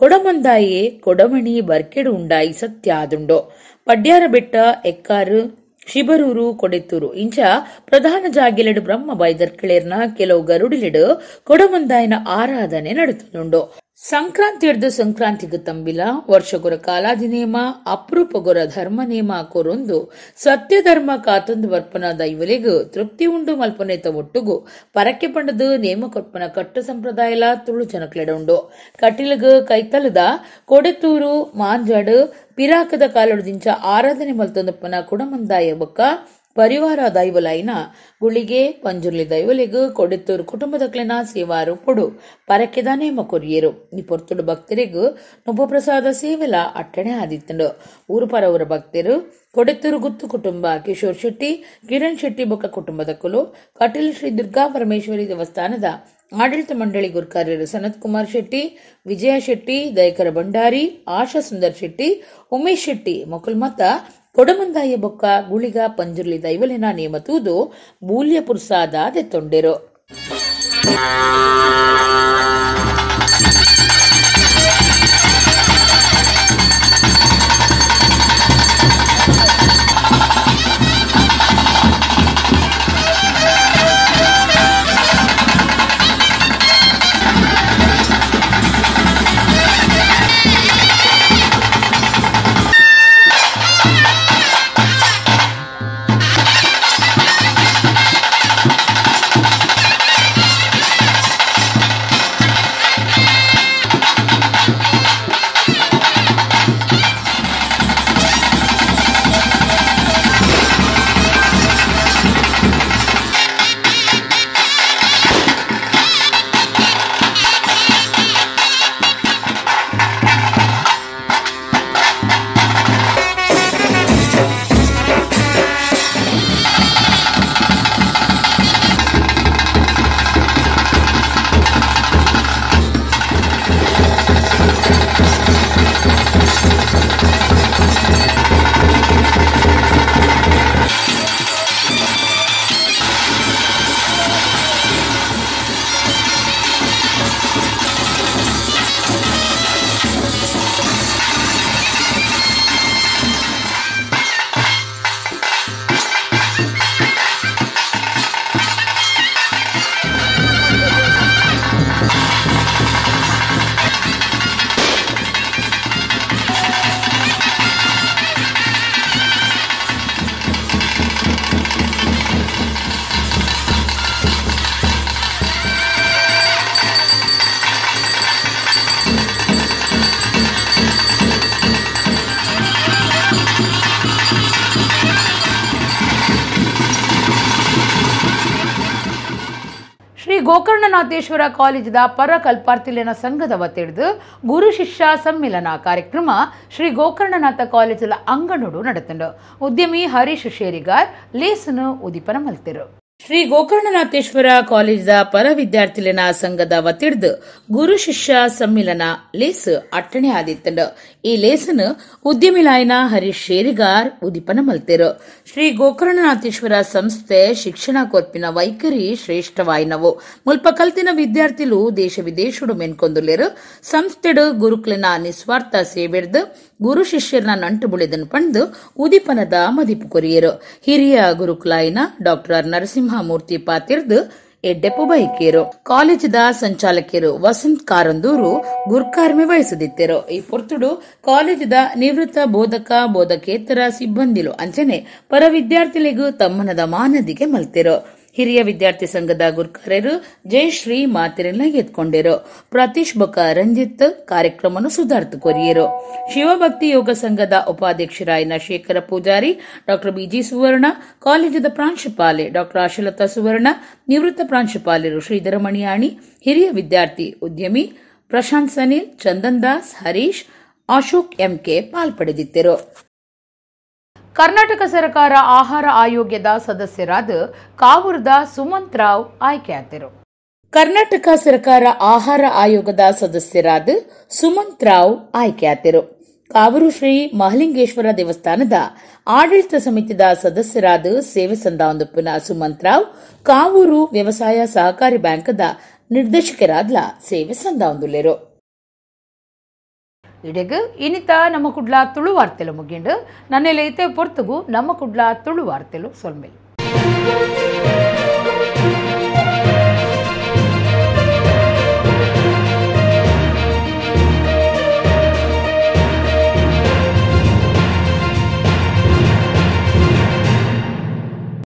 ಕೊಡಮಂದಾಯೆ ಕೊಡಮಣಿ ಬರ್ಕೆಡು ಉಂಡಾಯಿ ಸತ್ಯ ಆದುಂಡೋ ಪಡ್ಯಾರ ಬೆಟ್ಟ ಎಕ್ಕಾರು ಶಿಬರೂರು ಕೊಡೆತ್ತೂರು ಇಂಚ ಪ್ರಧಾನ ಜಾಗಿಲೆಡು ಬ್ರಹ್ಮ ಕಿಳೇರ್ನ ಕೆಲವು ಗರುಡಿಲೆಡು ಕೊಡಮುಂದಾಯಿನ ಆರಾಧನೆ ನಡೆತುಂಡು ಸಂಕ್ರಾಂತಿ ಹಿಡಿದು ಸಂಕ್ರಾಂತಿಗೂ ತಂಬಿಲ ವರ್ಷಗೊರ ಕಾಲಾದಿ ನೇಮ ಅಪರೂಪಗೊರ ಧರ್ಮ ನೇಮ ಕೊರೊಂದು ಸತ್ಯ ಧರ್ಮ ಕಾತೊಂದು ವರ್ಪನ ದೈವಲೆಗು ತೃಪ್ತಿ ಉಂಡು ಮಲ್ಪನೆತ ಒಟ್ಟುಗು ಪರಕ್ಕೆ ಪಂಡದು ನೇಮ ಕೊಟ್ಪನ ಕಟ್ಟು ಸಂಪ್ರದಾಯಲ ತುಳು ಜನಕ್ಲೆಡ ಉಂಡು ಕಟಿಲಗ ಕೈತಲದ ಕೊಡೆತೂರು ಮಾಂಜಾಡು ಪಿರಾಕದ ಕಾಲೊಡದಿಂಚ ಆರಾಧನೆ ಮಲ್ತೊಂದಪ್ಪನ ಕುಡಮಂದಾಯ ಬಕ್ಕ ಪರಿವಾರ ದೈವಲೈನ ಗುಳಿಗೆ ಪಂಜುರ್ಲಿ ದೈವಲಿಗು ಕೊಡೆತ್ತೂರು ಕುಟುಂಬದಕ್ಲೆನ ಸೇವಾರು ಕೊಡು ಪರಕೆದ ನೇಮ ಈ ಪೊರ್ತುಡು ಭಕ್ತರಿಗೂ ನುಬ್ಬು ಪ್ರಸಾದ ಸೇವೆಲ ಅಟ್ಟಣೆ ಆದಿತ್ತಂಡು ಊರು ಪರವರ ಭಕ್ತರು ಕೊಡೆತ್ತೂರು ಗುತ್ತು ಕುಟುಂಬ ಕಿಶೋರ್ ಶೆಟ್ಟಿ ಕಿರಣ್ ಶೆಟ್ಟಿ ಬೊಕ್ಕ ಕುಟುಂಬದ ಕುಲು ಕಟೀಲ್ ಶ್ರೀ ದುರ್ಗಾ ಪರಮೇಶ್ವರಿ ದೇವಸ್ಥಾನದ ಆಡಳಿತ ಮಂಡಳಿ ಗುರುಕಾರ್ಯರು ಸನತ್ ಕುಮಾರ್ ಶೆಟ್ಟಿ ವಿಜಯ ಶೆಟ್ಟಿ ದಯಕರ ಭಂಡಾರಿ ಆಶಾ ಸುಂದರ್ ಶೆಟ್ಟಿ ಉಮೇಶ್ ಶೆಟ್ಟಿ ಮೊಕುಲ್ ಮತ್ತ ಕೊಡಮಂದಾಯ ಬೊಕ್ಕ ಗುಳಿಗ ಪಂಜುರ್ಲಿ ದೈವಲಿನ ನೇಮತೂದು ಮೂಲ್ಯ ಪುರ್ಸಾದಾದೆ ತೊಂಡೆರು ಮಹದೇಶ್ವರ ಕಾಲೇಜದ ಪರ ಸಂಘದ ವತಿಡ್ದು ಗುರು ಶಿಷ್ಯ ಸಮ್ಮಿಲನ ಕಾರ್ಯಕ್ರಮ ಶ್ರೀ ಗೋಕರ್ಣನಾಥ ಕಾಲೇಜಿನ ಅಂಗನೋಡು ನಡೆತಂಡು ಉದ್ಯಮಿ ಹರೀಶ್ ಶೇರಿಗಾರ್ ಲೇಸನು ಉದಿಪನ ಮಲ್ತಿರು ಶ್ರೀ ಗೋಕರ್ಣನಾಥೇಶ್ವರ ಕಾಲೇಜದ ಪರ ವಿದ್ಯಾರ್ಥಿಲೆನ ಸಂಘದ ವತಿಯಿಂದ ಗುರು ಶಿಷ್ಯ ಸಮ್ಮಿಲನ ಲೇಸ್ ಅಟ್ಟಣೆ ಆದಿತ್ತಂಡ ಈ ಉದ್ಯಮಿ ಉದ್ಯಮಿಲಾಯನ ಹರೀಶ್ ಶೇರಿಗಾರ್ ಉದಿಪನ ಮಲ್ತೇರು ಶ್ರೀ ಗೋಕರ್ಣನಾಥೇಶ್ವರ ಸಂಸ್ಥೆ ಶಿಕ್ಷಣ ಕೊರ್ಪಿನ ವೈಖರಿ ಶ್ರೇಷ್ಠವಾಯಿನವು ಮುಲ್ಪ ಕಲ್ತಿನ ವಿದ್ಯಾರ್ಥಿಲು ದೇಶ ವಿದೇಶಡು ಮೆನ್ಕೊಂದುಲೇರು ಸಂಸ್ಥೆಡು ಗುರುಕುಲಿನ ನಿಸ್ವಾರ್ಥ ಸೇವೆಡ್ದು ಗುರು ಶಿಷ್ಯರನ್ನ ನಂಟು ಬುಳಿದನ್ ಪಂಡು ಉದಿಪನದ ಮದಿಪು ಕೊರಿಯರು ಹಿರಿಯ ಗುರುಕುಲಾಯಿನ ಡಾಕ್ಟರ್ ನರಸಿಂಹಮೂರ್ತಿ ಪಾತಿರ್ದು ಎಡ್ಡೆಪು ಬೈಕಿಯರು ಕಾಲೇಜದ ಸಂಚಾಲಕಿಯರು ವಸಂತ್ ಕಾರಂದೂರು ಗುರ್ಕಾರ್ಮೆ ವಹಿಸದಿತ್ತರು ಈ ಪುರ್ತುಡು ಕಾಲೇಜದ ನಿವೃತ್ತ ಬೋಧಕ ಬೋಧಕೇತರ ಸಿಬ್ಬಂದಿಲು ಅಂಚನೆ ಪರ ವಿದ್ಯಾರ್ಥಿಗಳಿಗೂ ತಮ್ಮನದ ಮಾನದಿಗೆ ಮಲ್ತಿರು ಹಿರಿಯ ವಿದ್ಯಾರ್ಥಿ ಸಂಘದ ಗುರ್ಕಾರ್ಯರು ಜಯಶ್ರೀ ಮಾತಿರನ್ನ ಎತ್ಕೊಂಡರು ಪ್ರತೀಶ್ ಬೊಕ ರಂಜಿತ್ ಕಾರ್ಯಕ್ರಮವನ್ನು ಸುಧಾರ್ಥ ಕೊರಿಯರು ಶಿವಭಕ್ತಿ ಯೋಗ ಸಂಘದ ಉಪಾಧ್ಯಕ್ಷರಾಯನ ಶೇಖರ ಪೂಜಾರಿ ಡಾಕ್ಟರ್ ಬಿಜಿ ಸುವರ್ಣ ಕಾಲೇಜದ ಪ್ರಾಂಶುಪಾಲೆ ಡಾಕ್ಟರ್ ಆಶಲತಾ ಸುವರ್ಣ ನಿವೃತ್ತ ಪ್ರಾಂಶುಪಾಲರು ಶ್ರೀಧರ ಮಣಿಯಾಣಿ ಹಿರಿಯ ವಿದ್ಯಾರ್ಥಿ ಉದ್ಯಮಿ ಪ್ರಶಾಂತ್ ಸನಿಲ್ ಚಂದನ್ ದಾಸ್ ಹರೀಶ್ ಅಶೋಕ್ ಎಂಕೆ ಪಾಲ್ಪಡೆದಿದ್ದರು ಕರ್ನಾಟಕ ಸರ್ಕಾರ ಆಹಾರ ಆಯೋಗ್ಯದ ಸದಸ್ಯರಾದ ಕಾವೂರದ ಸುಮಂತ್ ರಾವ್ ಆಯ್ಕೆಯಾದರು ಕರ್ನಾಟಕ ಸರ್ಕಾರ ಆಹಾರ ಆಯೋಗದ ಸದಸ್ಯರಾದ ಸುಮಂತ್ ರಾವ್ ಆಯ್ಕೆಯಾದರು ಕಾವೂರು ಶ್ರೀ ಮಹಲಿಂಗೇಶ್ವರ ದೇವಸ್ಥಾನದ ಆಡಳಿತ ಸಮಿತಿದ ಸದಸ್ಯರಾದ ಸೇವೆ ಸಂದಾವಂದುಪ್ಪಿನ ಸುಮಂತ್ ರಾವ್ ಕಾವೂರು ವ್ಯವಸಾಯ ಸಹಕಾರಿ ಬ್ಯಾಂಕ್ದ ನಿರ್ದೇಶಕರಾದ್ಲ ಸೇವೆ ಸಂದಾವಂದುಲ್ಲೆರು ಇಡೆಗು ಇನಿತ ನಮ್ಮ ಕುಡ್ಲ ತುಳು ವಾರ್ತೆಲು ಮುಗಿಂಡು ನನ್ನೆಲೆ ಐತೆ ಪೊರ್ತುಗು ನಮ್ಮ ಕುಡ್ಲ ತುಳು ವಾರ್ತೆಲು ಸೊಲ್ಮೆಲು